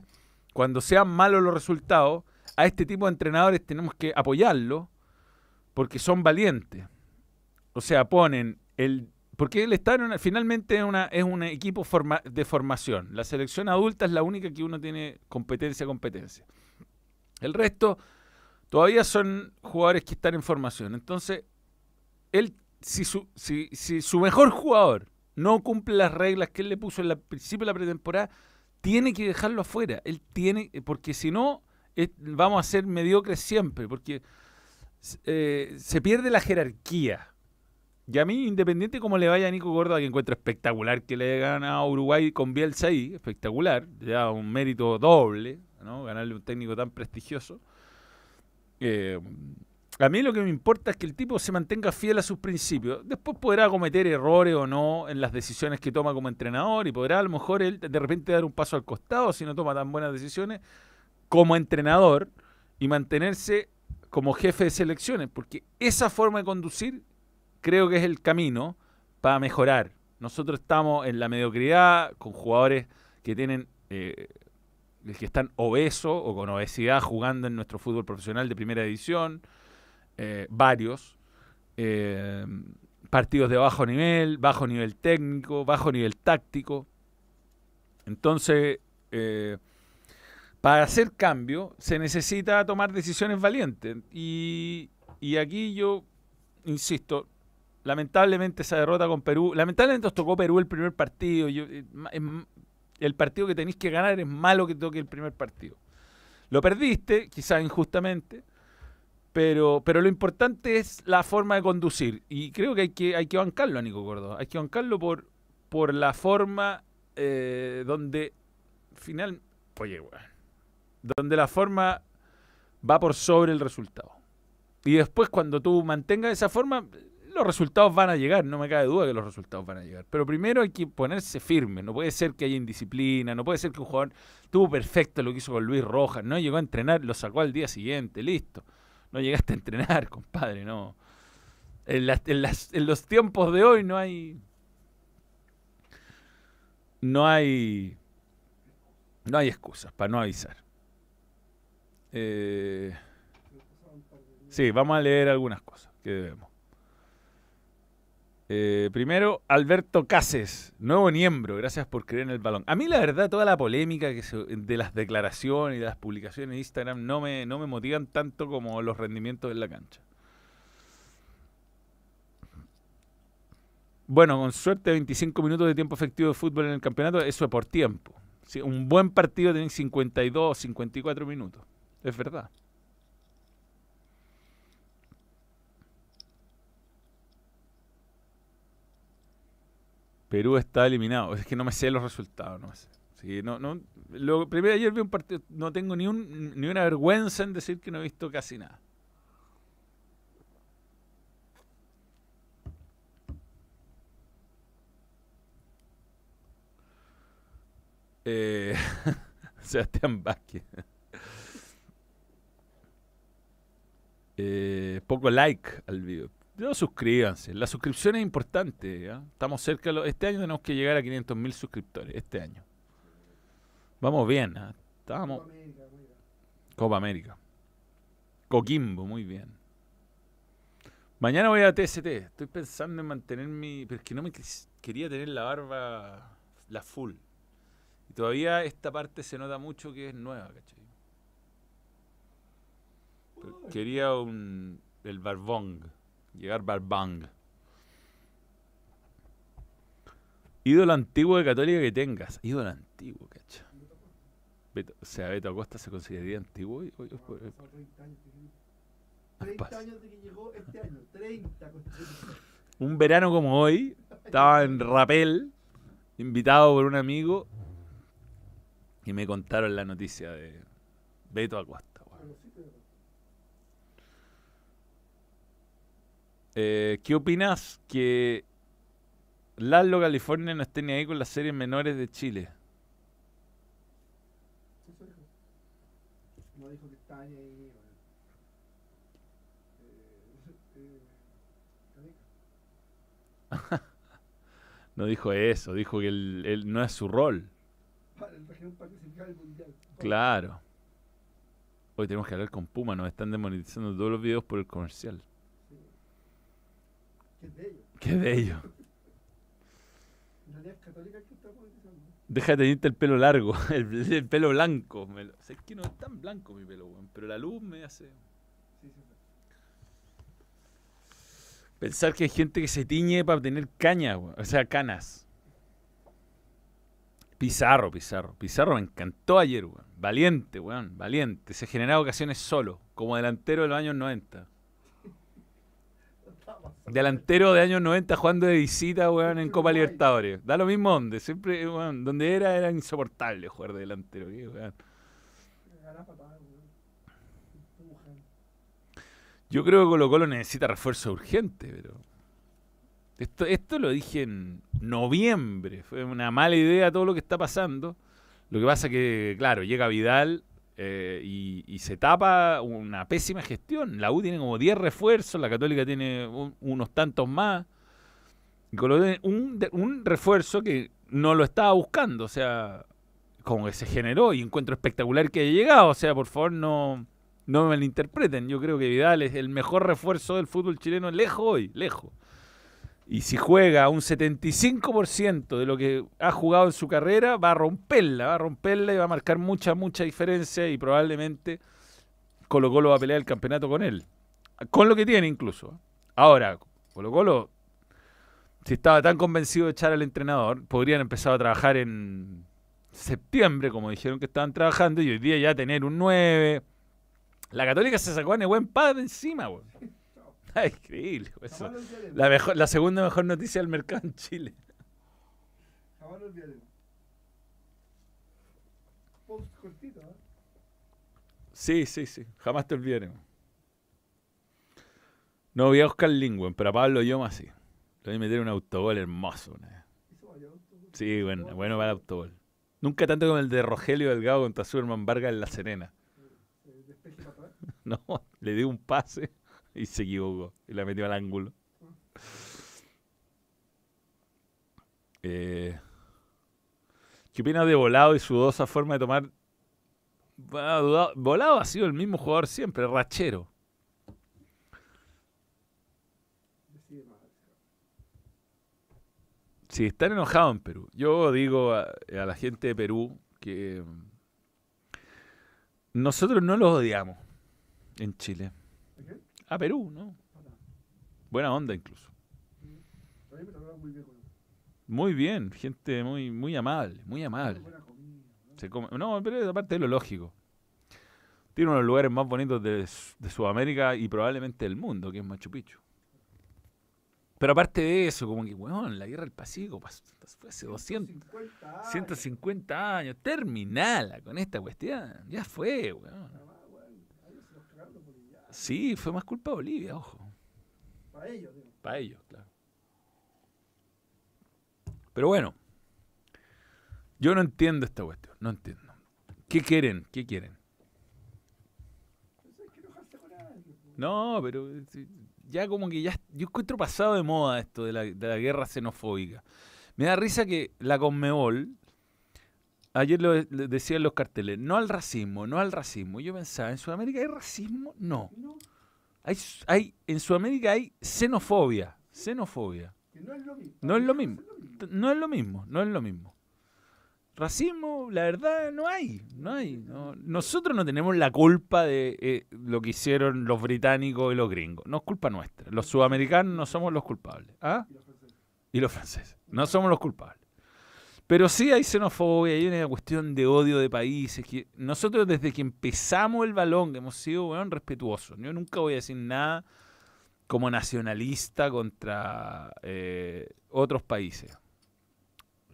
cuando sean malos los resultados, a este tipo de entrenadores tenemos que apoyarlo porque son valientes. O sea, ponen el porque el está finalmente una, es un equipo de formación. La selección adulta es la única que uno tiene competencia competencia. El resto todavía son jugadores que están en formación. Entonces, él, si su, si, su mejor jugador no cumple las reglas que él le puso en el principio de la pretemporada, tiene que dejarlo afuera. Él tiene, porque si no, vamos a ser mediocres siempre, porque eh, se pierde la jerarquía. Y a mí, independiente como le vaya a Nico Gorda, que encuentro espectacular que le haya ganado a Uruguay con Bielsa espectacular, ya un mérito doble, ¿no? Ganarle un técnico tan prestigioso. Eh, a mí lo que me importa es que el tipo se mantenga fiel a sus principios. Después podrá cometer errores o no en las decisiones que toma como entrenador y podrá a lo mejor él de repente dar un paso al costado si no toma tan buenas decisiones como entrenador y mantenerse como jefe de selecciones, porque esa forma de conducir creo que es el camino para mejorar. Nosotros estamos en la mediocridad con jugadores que tienen eh, el que están obeso o con obesidad jugando en nuestro fútbol profesional de primera edición, eh, varios, eh, partidos de bajo nivel, bajo nivel técnico, bajo nivel táctico. Entonces, eh, para hacer cambio se necesita tomar decisiones valientes. Y, aquí yo insisto, lamentablemente esa derrota con Perú, lamentablemente nos tocó Perú el primer partido, el partido que tenéis que ganar es malo que toque el primer partido. Lo perdiste, quizás injustamente, pero, pero lo importante es la forma de conducir. Y creo que hay que, hay que bancarlo a Nico Gordo. Hay que bancarlo por, por la forma eh, donde final. Oye, donde la forma va por sobre el resultado. Y después, cuando tú mantengas esa forma, los resultados van a llegar, no me cabe duda que los resultados van a llegar. Pero primero hay que ponerse firme, no puede ser que haya indisciplina, no puede ser que un jugador tuvo perfecto lo que hizo con Luis Rojas, no llegó a entrenar, lo sacó al día siguiente, listo. No llegaste a entrenar, compadre, no. En, los tiempos de hoy no hay... No hay... No hay excusas para no avisar. Eh, sí, vamos a leer algunas cosas que debemos. Eh, primero, Alberto Cases, nuevo miembro, gracias por creer en el balón. A mí la verdad, toda la polémica que de las declaraciones y de las publicaciones en Instagram no me, no me motivan tanto como los rendimientos en la cancha. Bueno, con suerte 25 minutos de tiempo efectivo de fútbol en el campeonato, eso es por tiempo. un buen partido tiene 52 54 minutos, es verdad. Perú está eliminado. Es que no me sé los resultados, no sé. primero ayer vi un partido, no tengo ni, un, ni una vergüenza en decir que no he visto casi nada. Eh, Sebastián Vázquez. Eh, poco like al video pero suscríbanse. La suscripción es importante. Estamos cerca. este año tenemos que llegar a 500 mil suscriptores. Este año. Vamos bien. ¿ah? Estamos. Copa América, Coquimbo, muy bien. Mañana voy a TST. Estoy pensando en mantener mi. Pero que no me quería tener la barba. La full. Y todavía esta parte se nota mucho que es nueva, quería un. El barbón. Llegar Bang. Ídolo antiguo de Católica que tengas. Ídolo antiguo, cacho. o sea, Beto Acosta se consideraría antiguo. Hoy, 30 pues, eh. ah, años de que llegó este año. 30. Un verano como hoy, estaba en Rapel, invitado por un amigo, y me contaron la noticia de Beto Acosta. Eh, ¿Qué opinas que Lalo California no esté ni ahí con las series menores de Chile? No dijo que eh, eh, no dijo eso, dijo que él, no es su rol. Claro. Hoy tenemos que hablar con Puma, nos están demonetizando todos los videos por el comercial. Qué bello. Deja de tenerte el pelo largo, el, pelo blanco. es que no es tan blanco mi pelo, pero la luz me hace... Pensar que hay gente que se tiñe para tener caña, o sea, canas. Pizarro, Pizarro. Pizarro me encantó ayer, weón. Valiente, weón, valiente. Se generaba ocasiones solo, como delantero de los años 90 delantero de años 90 jugando de visita, weón, en Copa Libertadores. Da lo mismo donde, siempre, donde era era insoportable jugar de delantero, Yo creo que Colo Colo necesita refuerzo urgente, pero... Esto, esto lo dije en noviembre, fue una mala idea todo lo que está pasando. Lo que pasa que, claro, llega Vidal eh, y, se tapa una pésima gestión. La U tiene como 10 refuerzos, la Católica tiene unos tantos más. un, un refuerzo que no lo estaba buscando, o sea, como que se generó y encuentro espectacular que haya llegado. O sea, por favor, no, no me malinterpreten. Yo creo que Vidal es el mejor refuerzo del fútbol chileno lejos hoy, lejos. Y si juega un 75% de lo que ha jugado en su carrera, va a romperla, va a romperla y va a marcar mucha, mucha diferencia y probablemente Colo Colo va a pelear el campeonato con él. Con lo que tiene incluso. Ahora, Colo Colo, si estaba tan convencido de echar al entrenador, podrían empezar a trabajar en septiembre, como dijeron que estaban trabajando, y hoy día ya tener un 9. La Católica se sacó a Nehuen Paz encima, güey increíble. La, mejor, la segunda mejor noticia del mercado en Chile. Jamás lo olvidaremos. Post cortito, ¿eh? Sí, sí, sí. Jamás te olvidaremos. No voy a Oscar Lingüen, pero a Pablo Yoma sí. Le voy a meter un autogol hermoso. Una Sí, bueno, bueno va el autogol. Nunca tanto como el de Rogelio Delgado contra Superman Vargas en La Serena. Eh, no, le dio un pase. Y se equivocó. Y la metió al ángulo. Eh, ¿Qué opinas de Volado y su dudosa forma de tomar? Volado ha sido el mismo jugador siempre, rachero. Sí, están enojados en Perú. Yo digo a, a, la gente de Perú que mm, nosotros no los odiamos en Chile. A Perú, ¿no? Buena onda incluso. Muy bien, gente muy, muy amable, muy amable. no, pero aparte de lo lógico. Tiene uno de los lugares más bonitos de, de Sudamérica y probablemente del mundo, que es Machu Picchu. Pero aparte de eso, como que, weón, la guerra del Pacífico fue hace 200, 150 años. años. Terminala con esta cuestión. Ya fue, weón. Sí, fue más culpa de Bolivia, ojo. Para ellos, digo. Para ellos, claro. Pero bueno, yo no entiendo esta cuestión, no entiendo. ¿Qué quieren? ¿Qué quieren? No, pero ya como que ya. Yo encuentro pasado de moda esto de la, de la guerra xenofóbica. Me da risa que la Conmebol ayer lo, decían los carteles, no al racismo, no al racismo. Yo pensaba, ¿en Sudamérica hay racismo? No. Hay, en Sudamérica hay xenofobia, xenofobia. no es lo mismo. No es lo mismo. No es lo mismo, no es lo mismo. Racismo, la verdad, no hay, no Nosotros no tenemos la culpa de eh, lo que hicieron los británicos y los gringos. No es culpa nuestra. Los sudamericanos no somos los culpables. ¿Ah? Y los franceses. No somos los culpables. Pero sí hay xenofobia, hay una cuestión de odio de países. Que nosotros desde que empezamos el balón hemos sido respetuosos. Yo nunca voy a decir nada como nacionalista contra eh, otros países.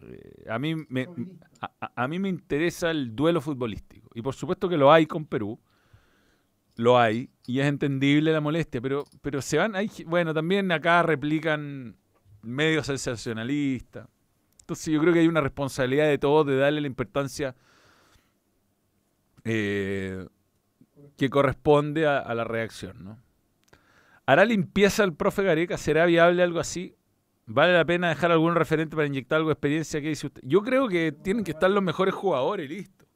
Eh, a, mí me, mí me interesa el duelo futbolístico. Y por supuesto que lo hay con Perú. Lo hay. Y es entendible la molestia. Pero, pero se van... Hay, bueno, también acá replican medios sensacionalistas entonces yo creo que hay una responsabilidad de todos de darle la importancia eh, que corresponde a, la reacción. ¿no? ¿Hará limpieza el profe Gareca? ¿Será viable algo así? ¿Vale la pena dejar algún referente para inyectar algo de experiencia? que dice usted? Yo creo que tienen que estar los mejores jugadores, listo.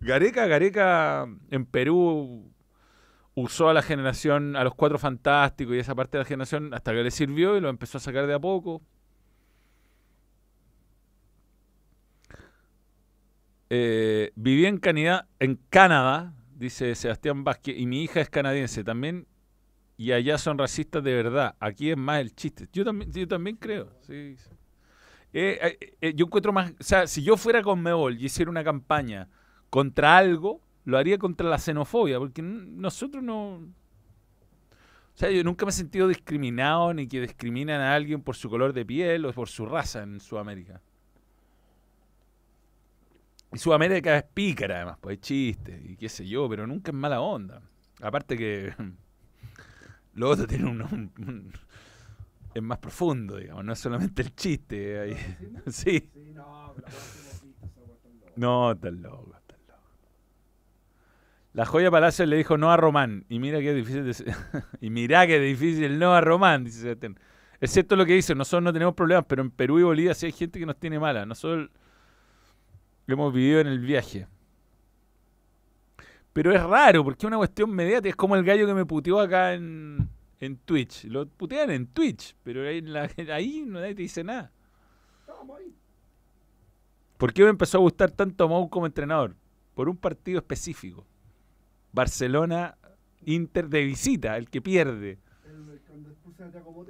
Gareca, Gareca en Perú usó a la generación, a los cuatro fantásticos y esa parte de la generación hasta que le sirvió y lo empezó a sacar de a poco. Eh, viví en, Canadá, en Canadá, dice Sebastián Vázquez, y mi hija es canadiense también, y allá son racistas de verdad. Aquí es más el chiste. Yo también, yo también creo. Sí, eh, eh, eh, yo encuentro más, o sea, si yo fuera con Mebol y hiciera una campaña contra algo, lo haría contra la xenofobia, porque nosotros no... O sea, yo nunca me he sentido discriminado ni que discriminan a alguien por su color de piel o por su raza en Sudamérica. Y Sudamérica es pícara, además, pues hay chistes y qué sé yo, pero nunca es mala onda. Aparte que lo otro tiene un, es más profundo, digamos, no es solamente el chiste. Sí. No, pero no, tan loco, tan loco. La joya Palacio le dijo no a Román. Y mira qué difícil. De... y mira qué difícil no a Román, dice Es cierto lo que dice, nosotros no tenemos problemas, pero en Perú y Bolivia sí hay gente que nos tiene mala. Nosotros lo hemos vivido en el viaje. Pero es raro, porque es una cuestión mediática. Es como el gallo que me puteó acá en, Twitch. Lo putean en Twitch, pero ahí, la, ahí nadie te dice nada. ¿Por qué me empezó a gustar tanto Mou como entrenador? Por un partido específico. Barcelona Inter de visita, el que pierde.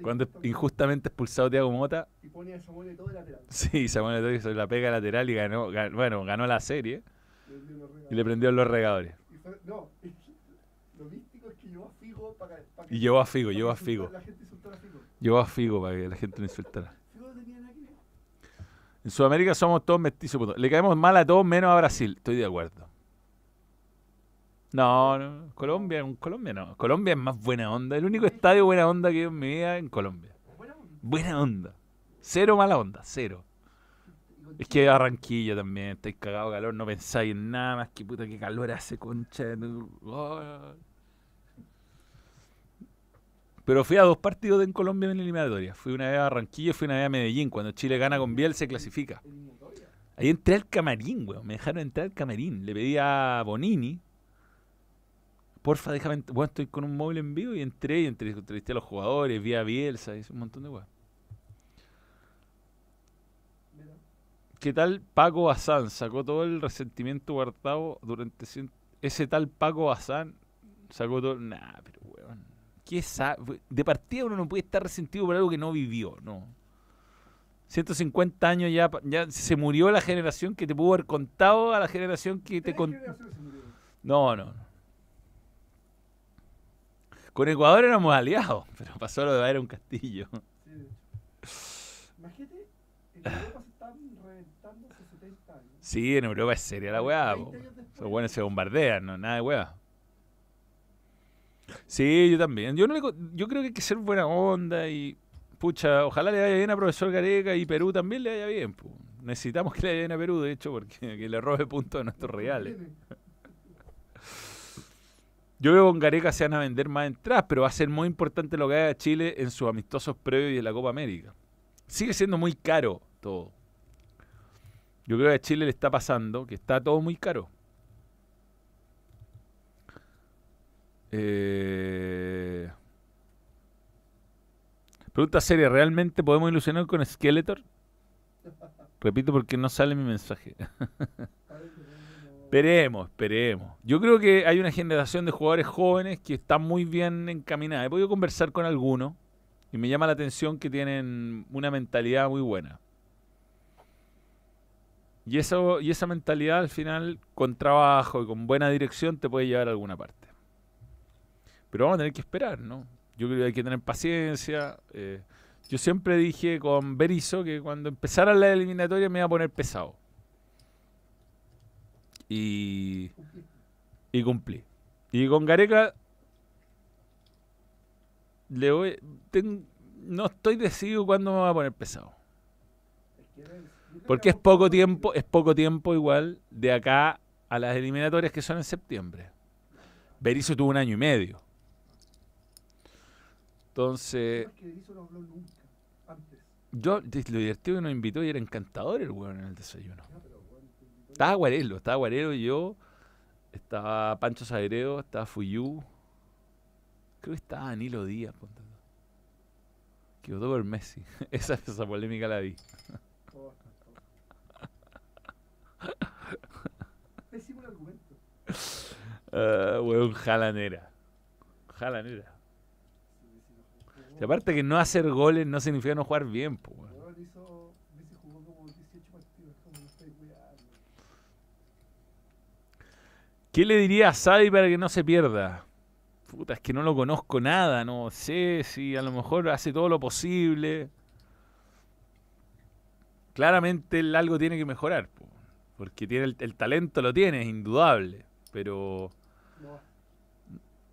Cuando injustamente expulsado Tiago Mota. Y pone a Samuel Eto'o de lateral. Sí, Samuel hizo la pega lateral y ganó, bueno, ganó la serie. Y le prendió los regadores. Y llevó a Figo para, llevó a Figo, llevó a Figo. para que la gente no insultara. En Sudamérica somos todos mestizos. Le caemos mal a todos menos a Brasil. Estoy de acuerdo. No, no, Colombia, Colombia no. Colombia es más buena onda. El único estadio buena onda que yo en mi en Colombia. Buena onda. Cero mala onda, cero. Es que Barranquilla también, estáis cagado calor, no pensáis en nada más que puta que calor hace concha. Pero fui a dos partidos en Colombia en eliminatoria. Fui una vez a Barranquilla y fui una vez a Medellín. Cuando Chile gana con Biel se clasifica. Ahí entré al camarín, weón. Me dejaron entrar al camarín. Le pedí a Bonini, porfa, déjame, bueno, estoy con un móvil en vivo y entré y entrevisté a los jugadores, vi a Bielsa, hice un montón de weas. ¿Qué tal Paco Bazán? Sacó todo el resentimiento guardado durante ese tal Paco Bazán. Sacó todo. Nah, pero weón. ¿Qué De partida uno no puede estar resentido por algo que no vivió, no. 150 años ya, ya se murió la generación que te pudo haber contado a la generación que te contó. No, no. Con Ecuador éramos aliados, pero pasó lo de un Castillo. Sí. Imagínate, en ah. Europa se están reventando hace 70 años. Sí, en Europa es seria la weá. Los buenos se bombardean, no, nada de weá. Sí, yo también. Yo, no yo creo que hay que ser buena onda y. Pucha, ojalá le vaya bien a profesor Gareca y Perú también le vaya bien. Pu. Necesitamos que le vaya bien a Perú, de hecho, porque que le robe puntos a nuestros reales. Yo veo que con Gareca se van a vender más entradas, pero va a ser muy importante lo que haga Chile en sus amistosos previos y en la Copa América. Sigue siendo muy caro todo. Yo creo que a Chile le está pasando que está todo muy caro. Eh... Pregunta seria, ¿realmente podemos ilusionar con Skeletor? Repito porque no sale mi mensaje. Esperemos, esperemos. Yo creo que hay una generación de jugadores jóvenes que están muy bien encaminada. He podido conversar con algunos y me llama la atención que tienen una mentalidad muy buena. Y, eso, y esa mentalidad al final, con trabajo y con buena dirección, te puede llevar a alguna parte. Pero vamos a tener que esperar, ¿no? Yo creo que hay que tener paciencia. Eh, yo siempre dije con Berizo que cuando empezara la eliminatoria me iba a poner pesado y, y cumplí. Y con Gareca le no estoy decidido cuándo me va a poner pesado. Porque es poco tiempo, es poco tiempo igual de acá a las eliminatorias que son en septiembre. Berizzo tuvo un año y medio. Entonces. Yo lo divertido que nos invitó y era encantador el weón en el desayuno. Estaba Guarelo, estaba Guarelo y yo, estaba Pancho Sagredo, estaba Fuyú, creo que estaba Danilo Díaz. Quedó por Messi. esa, esa polémica la vi. Pésimo argumento. Ah, weón, jalanera. Jalanera. Y aparte que no hacer goles no significa no jugar bien, po, ¿Qué le diría a Sadi para que no se pierda? Puta, es que no lo conozco nada, no sé si a lo mejor hace todo lo posible. Claramente algo tiene que mejorar, porque tiene el, talento lo tiene, es indudable, pero...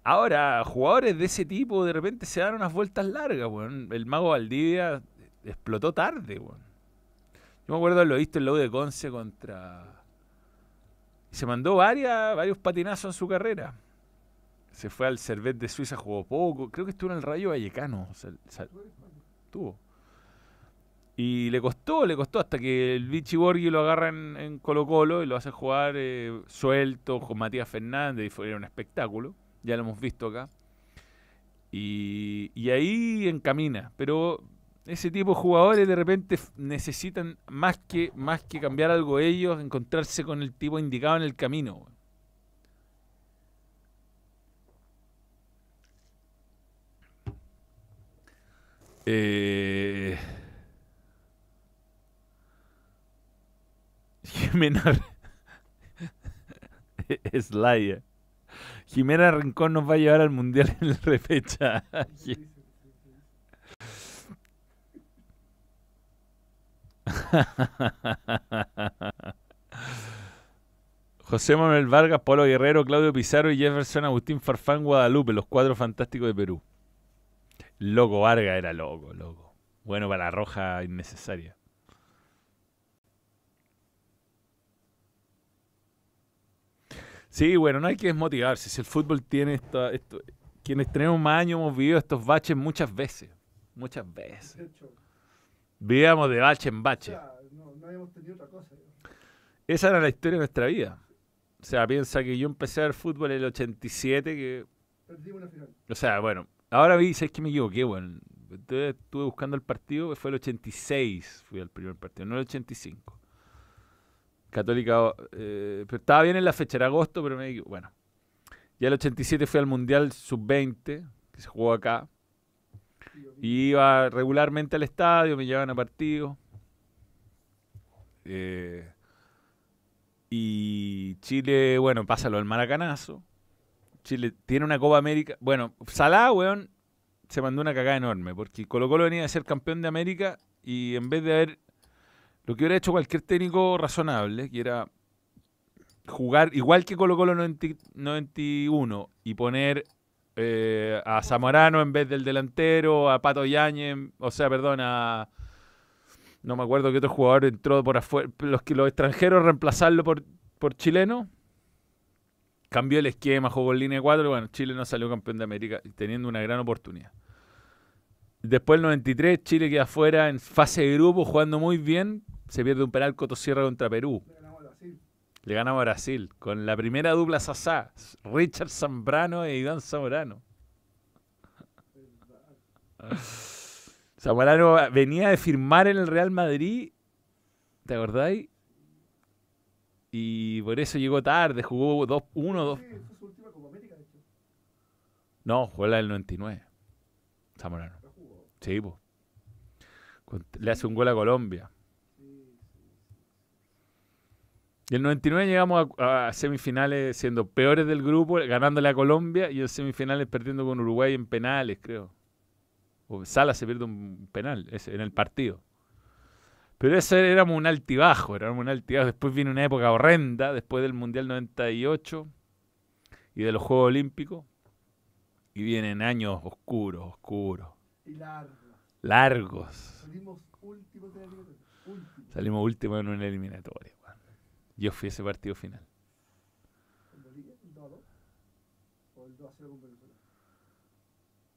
Ahora, jugadores de ese tipo de repente se dan unas vueltas largas, weón. El mago Valdivia explotó tarde, weón. Yo me acuerdo de lo visto en la de Conce contra se mandó varias, varios patinazos en su carrera. Se fue al Servet de Suiza, jugó poco. Creo que estuvo en el Rayo Vallecano. Estuvo. Y le costó, le costó hasta que el Vichy Borghi lo agarra en, Colo Colo y lo hace jugar eh, suelto con Matías Fernández y fue un espectáculo. Ya lo hemos visto acá. Y, y ahí encamina. Pero ese tipo de jugadores de repente necesitan más que, más que cambiar algo ellos, encontrarse con el tipo indicado en el camino. Eh... Jimena Jimena Rincón nos va a llevar al mundial en la repecha. José Manuel Vargas, Polo Guerrero, Claudio Pizarro y Jefferson Agustín Farfán Guadalupe, los cuatro fantásticos de Perú. Loco Vargas era loco, loco. Bueno para la roja innecesaria. Sí, bueno, no hay que desmotivarse. Si el fútbol tiene esto quienes tenemos más años hemos vivido estos baches muchas veces. Muchas veces. Vivíamos de bache en bache. Esa era la historia de nuestra vida. O sea, piensa que yo empecé a ver fútbol en el 87, que... Perdimos la final. O sea, bueno, ahora vi, es que me equivoqué, bueno. Entonces estuve buscando el partido, fue el 86, fui al primer partido, no el 85. Católica, eh, pero estaba bien en la fecha, era agosto, pero me equivoqué. Bueno, ya el 87 fui al Mundial Sub-20, que se jugó acá. Iba regularmente al estadio, me llevaban a partidos. Eh, y Chile, bueno, pásalo al maracanazo. Chile tiene una Copa América. Bueno, Salah, weón, se mandó una cagada enorme porque Colo Colo venía a ser campeón de América y en vez de haber lo que hubiera hecho cualquier técnico razonable, que era jugar igual que Colo Colo 91 y poner eh, a Zamorano en vez del delantero, a Pato Yañez, o sea, perdón, a... No me acuerdo qué otro jugador entró por afuera. Los, los extranjeros reemplazarlo por, por chileno. Cambió el esquema, jugó en línea 4. Bueno, Chile no salió campeón de América teniendo una gran oportunidad. Después el 93, Chile queda afuera en fase de grupo, jugando muy bien. Se pierde un penal Cotosierra contra Perú. Le ganamos a Brasil con la primera dupla Sasá, Richard Zambrano e Iván Zamorano. Zamorano venía de firmar en el Real Madrid, ¿te acordáis? Y por eso llegó tarde, jugó 2-1, 2. No, jugó la del 99. Zamorano. Sí, pues. Le hace un gol a Colombia. Y el 99 llegamos a, semifinales siendo peores del grupo, ganándole a Colombia y en semifinales perdiendo con Uruguay en penales, creo. O Sala se pierde un penal en el partido. Pero eso éramos un altibajo, éramos un altibajo. Después viene una época horrenda, después del Mundial 98 y de los Juegos Olímpicos. Y vienen años oscuros, oscuros. Y largos. Largos. Salimos últimos Último. Salimos últimos en una eliminatoria. Yo fui a ese partido final. el 2 a 0 con Venezuela?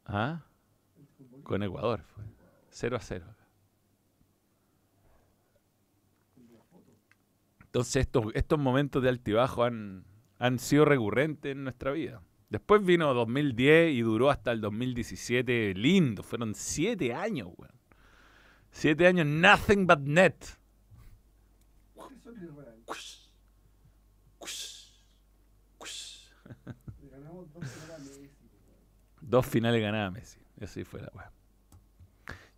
¿Ah? con Ecuador fue. 0 a 0. Entonces estos, momentos de altibajo han, han sido recurrentes en nuestra vida. Después vino 2010 y duró hasta el 2017. Lindo, fueron 7 años, weón. 7 años, nothing but net. Le ganamos dos finales a Messi. Dos finales ganadas a Messi. Así fue la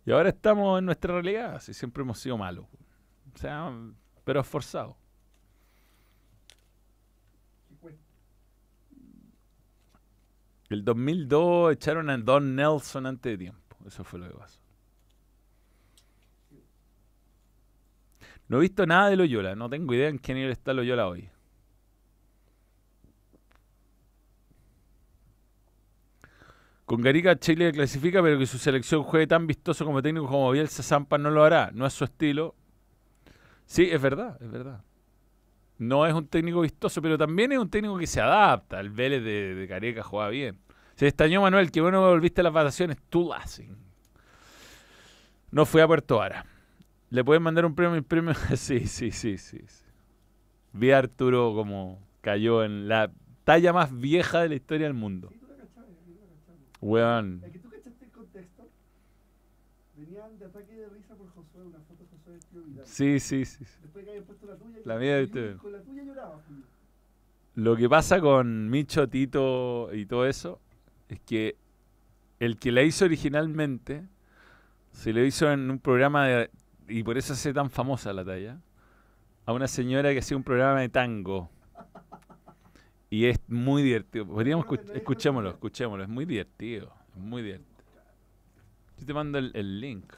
Y ahora estamos en nuestra realidad. Así siempre hemos sido malos. O sea, pero esforzados. El 2002 echaron a Don Nelson antes de tiempo. Eso fue lo que pasó. No he visto nada de Loyola, no tengo idea en qué nivel está Loyola hoy. Con Garica Chile clasifica, pero que su selección juegue tan vistoso como técnico como Bielsa Zampa no lo hará, no es su estilo. Sí, es verdad, es verdad. No es un técnico vistoso, pero también es un técnico que se adapta. El Vélez de, Garica juega bien. Se estáñó Manuel, que bueno volviste a las vacaciones. Tú las. No fui a Puerto Vara. Le pueden mandar un premio, premio. sí, sí, sí, sí. Vi a Arturo como cayó en la talla más vieja de la historia del mundo. Sí, tú la tú Weón. El que tú cachaste el contexto. Venían de ataque de risa por Josué, una foto de Josué de Vidal. Sí, sí, sí. Después que hayan puesto la tuya. La mía de Con la tuya lloraba, Lo que pasa con Micho, Tito y todo eso es que el que la hizo originalmente se lo hizo en un programa de y por eso hace tan famosa la talla, a una señora que hacía un programa de tango. Y es muy divertido. escuchémoslo, escuchémoslo. Es muy divertido. Es muy divertido. Yo te mando el, link.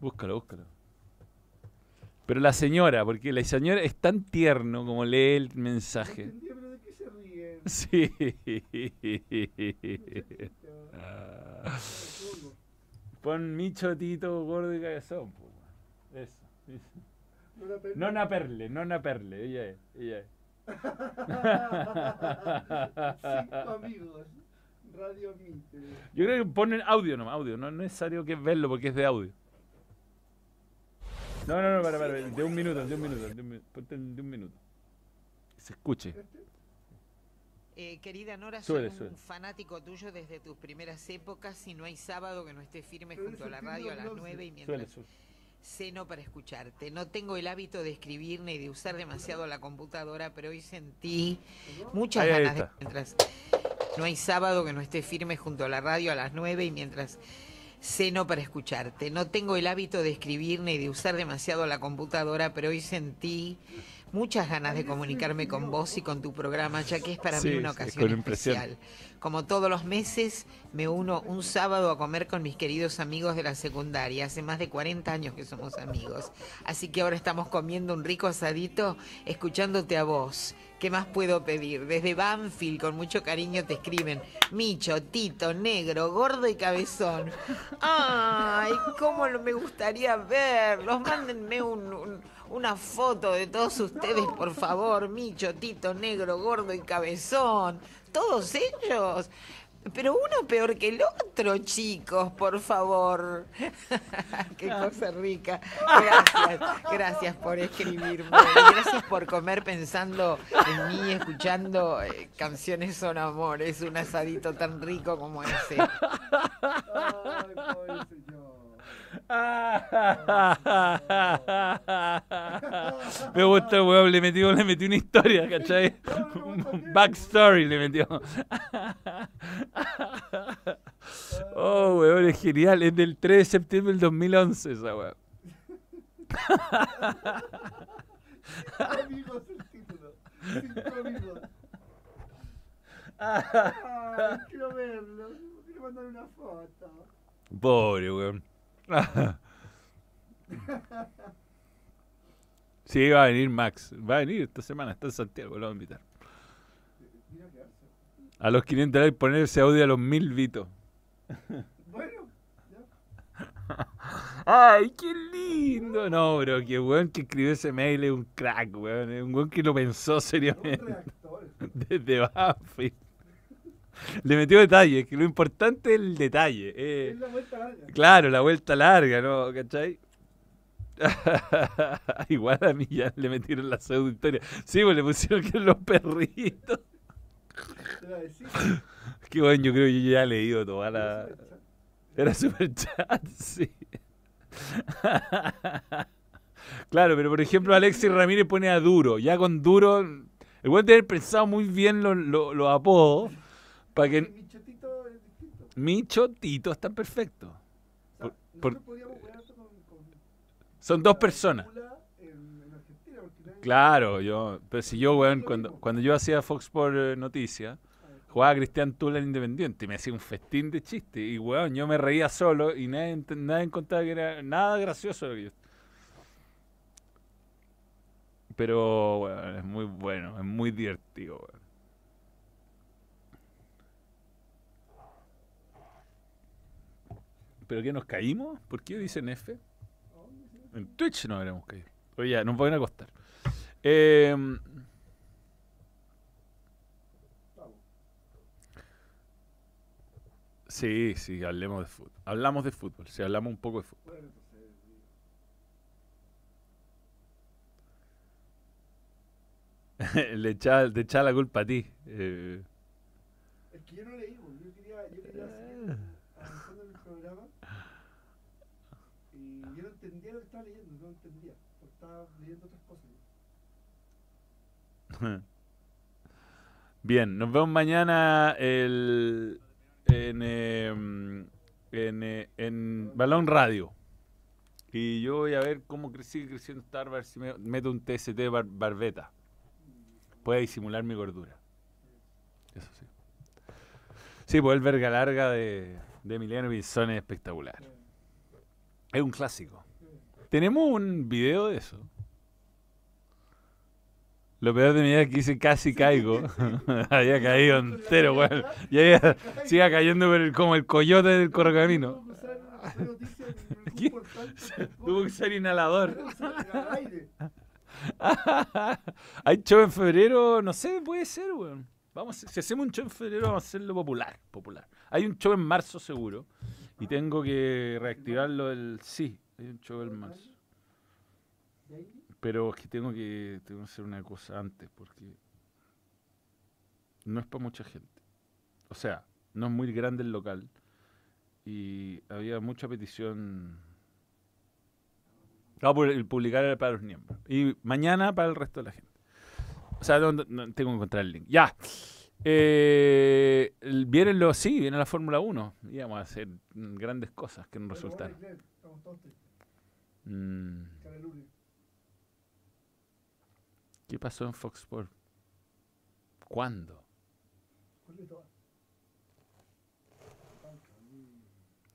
Búscalo, búscalo. Pero la señora, porque la señora es tan tierno como lee el mensaje. Sí. Pon michotito chotito Gordo y Cabezón. Pues, eso. Nona Perle. Nona Perle, Perle, ella es, Cinco amigos, Radio mítico. Yo creo que ponen audio nomás, audio, no, es necesario que verlo porque es de audio. No, no, no, para, de un minuto, de un minuto, de un minuto, de un minuto. Que se escuche. Este, eh, querida Nora, soy un fanático tuyo desde tus primeras épocas y no hay sábado que no esté firme junto a la radio a las eh. nueve y mientras ceno para escucharte. No tengo el hábito de escribir ni de usar demasiado la computadora, pero hoy sentí muchas ganas de mientras no hay sábado que no esté firme junto a la radio a las nueve y mientras ceno para escucharte. No tengo el hábito de escribir ni de usar demasiado la computadora, pero hoy sentí muchas ganas de comunicarme con vos y con tu programa, ya que es para mí una ocasión especial. Como todos los meses, me uno un sábado a comer con mis queridos amigos de la secundaria. Hace más de 40 años que somos amigos. Así que ahora estamos comiendo un rico asadito, escuchándote a vos. ¿Qué más puedo pedir? Desde Banfield, con mucho cariño, te escriben Micho, Tito, Negro, Gordo y Cabezón. ¡Ay, cómo me gustaría verlos! Mándenme un una foto de todos ustedes, por favor, Micho, Tito, Negro, Gordo y Cabezón, todos ellos. Pero uno peor que el otro, chicos, por favor. Qué cosa rica. Gracias, gracias por escribirme. Gracias por comer pensando en mí, escuchando eh, canciones son amor. Es un asadito tan rico como ese. Me gusta el weón, le metió, le metió una historia, ¿cachai? Un backstory le metió. Oh, weón, es genial. Es del 3 de septiembre del 2011 esa weón. Amigos el título. Cinco amigos. quiero verlo. Quiero mandar una foto. Pobre, weón. sí, va a venir Max. Va a venir esta semana. Está en Santiago, lo voy a invitar. A los 500 likes ponerse audio a los 1000 Vito. Bueno. ¡Ay, qué lindo! No, bro, que weón que escribió ese mail es un crack, weón. Es un weón que lo pensó seriamente. Desde Buffy. Le metió detalles, que lo importante es el detalle. Eh. es la vuelta larga. Claro, la vuelta larga, ¿no? ¿Cachai? Igual a mí ya le metieron la pseudo Sí, pues le pusieron que los perritos. Qué bueno, yo creo que yo ya he leído toda la. Era super chat, sí. claro, pero por ejemplo, Alexis Ramírez pone a Duro. Ya con Duro. El buen tener pensado muy bien los lo, apodos. Mi chotito es distinto. Mi chotito está perfecto. Con, Son dos personas. claro, yo, pero si yo, weón, cuando, cuando yo hacía Fox por eh, Noticias, jugaba Cristian Tula en Independiente y me hacía un festín de chistes. Y, weón, yo me reía solo y nadie, nadie encontraba que era nada gracioso pero weón, es muy bueno, es muy divertido. ¿Pero qué nos caímos? ¿Por qué dicen F? En Twitch no habremos caído. Oye, ya, nos pueden acostar. Em, sí, sí, hablemos de fútbol. Hablamos de fútbol, sí, hablamos un poco de fútbol. le echa, echa la culpa a ti. Eh. que leyendo, no entendía, porque estaba leyendo otras cosas. Bien, nos vemos mañana el, en, em, en, en Balón Radio. Y yo voy a ver cómo sigue creciendo Star, Wars si me meto un TST barbeta. Puede disimular mi gordura. Eso sí. Sí, pues el verga larga de, de Emiliano Pinzón es espectacular. Es un clásico. Tenemos un video de eso. Lo peor de mi vida es que hice casi caigo. había caído entero, weón. Y ahí siga cayendo como el coyote del correcamino. Tuvo que ser inhalador. Hay show en febrero, no sé, puede ser, weón. Vamos, si hacemos un show en febrero, vamos a hacerlo popular, popular. Hay un show en marzo seguro. Y tengo que reactivarlo el... Sí, hay un show más. Pero es que tengo que, tengo que hacer una cosa antes, porque no es para mucha gente. O sea, no es muy grande el local y había mucha petición. Ah, el publicar era para los miembros. Y mañana para el resto de la gente. O sea, tengo que encontrar el link. Ya. Eh, vienen los, sí, viene la Fórmula 1. Y vamos a hacer grandes cosas que no resultaron. Mm. ¿Qué pasó en Fox Sports? ¿Cuándo?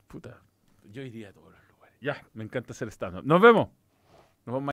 Puta, yo iría a todos los lugares. Ya, me encanta hacer stand Nos vemos. Nos vemos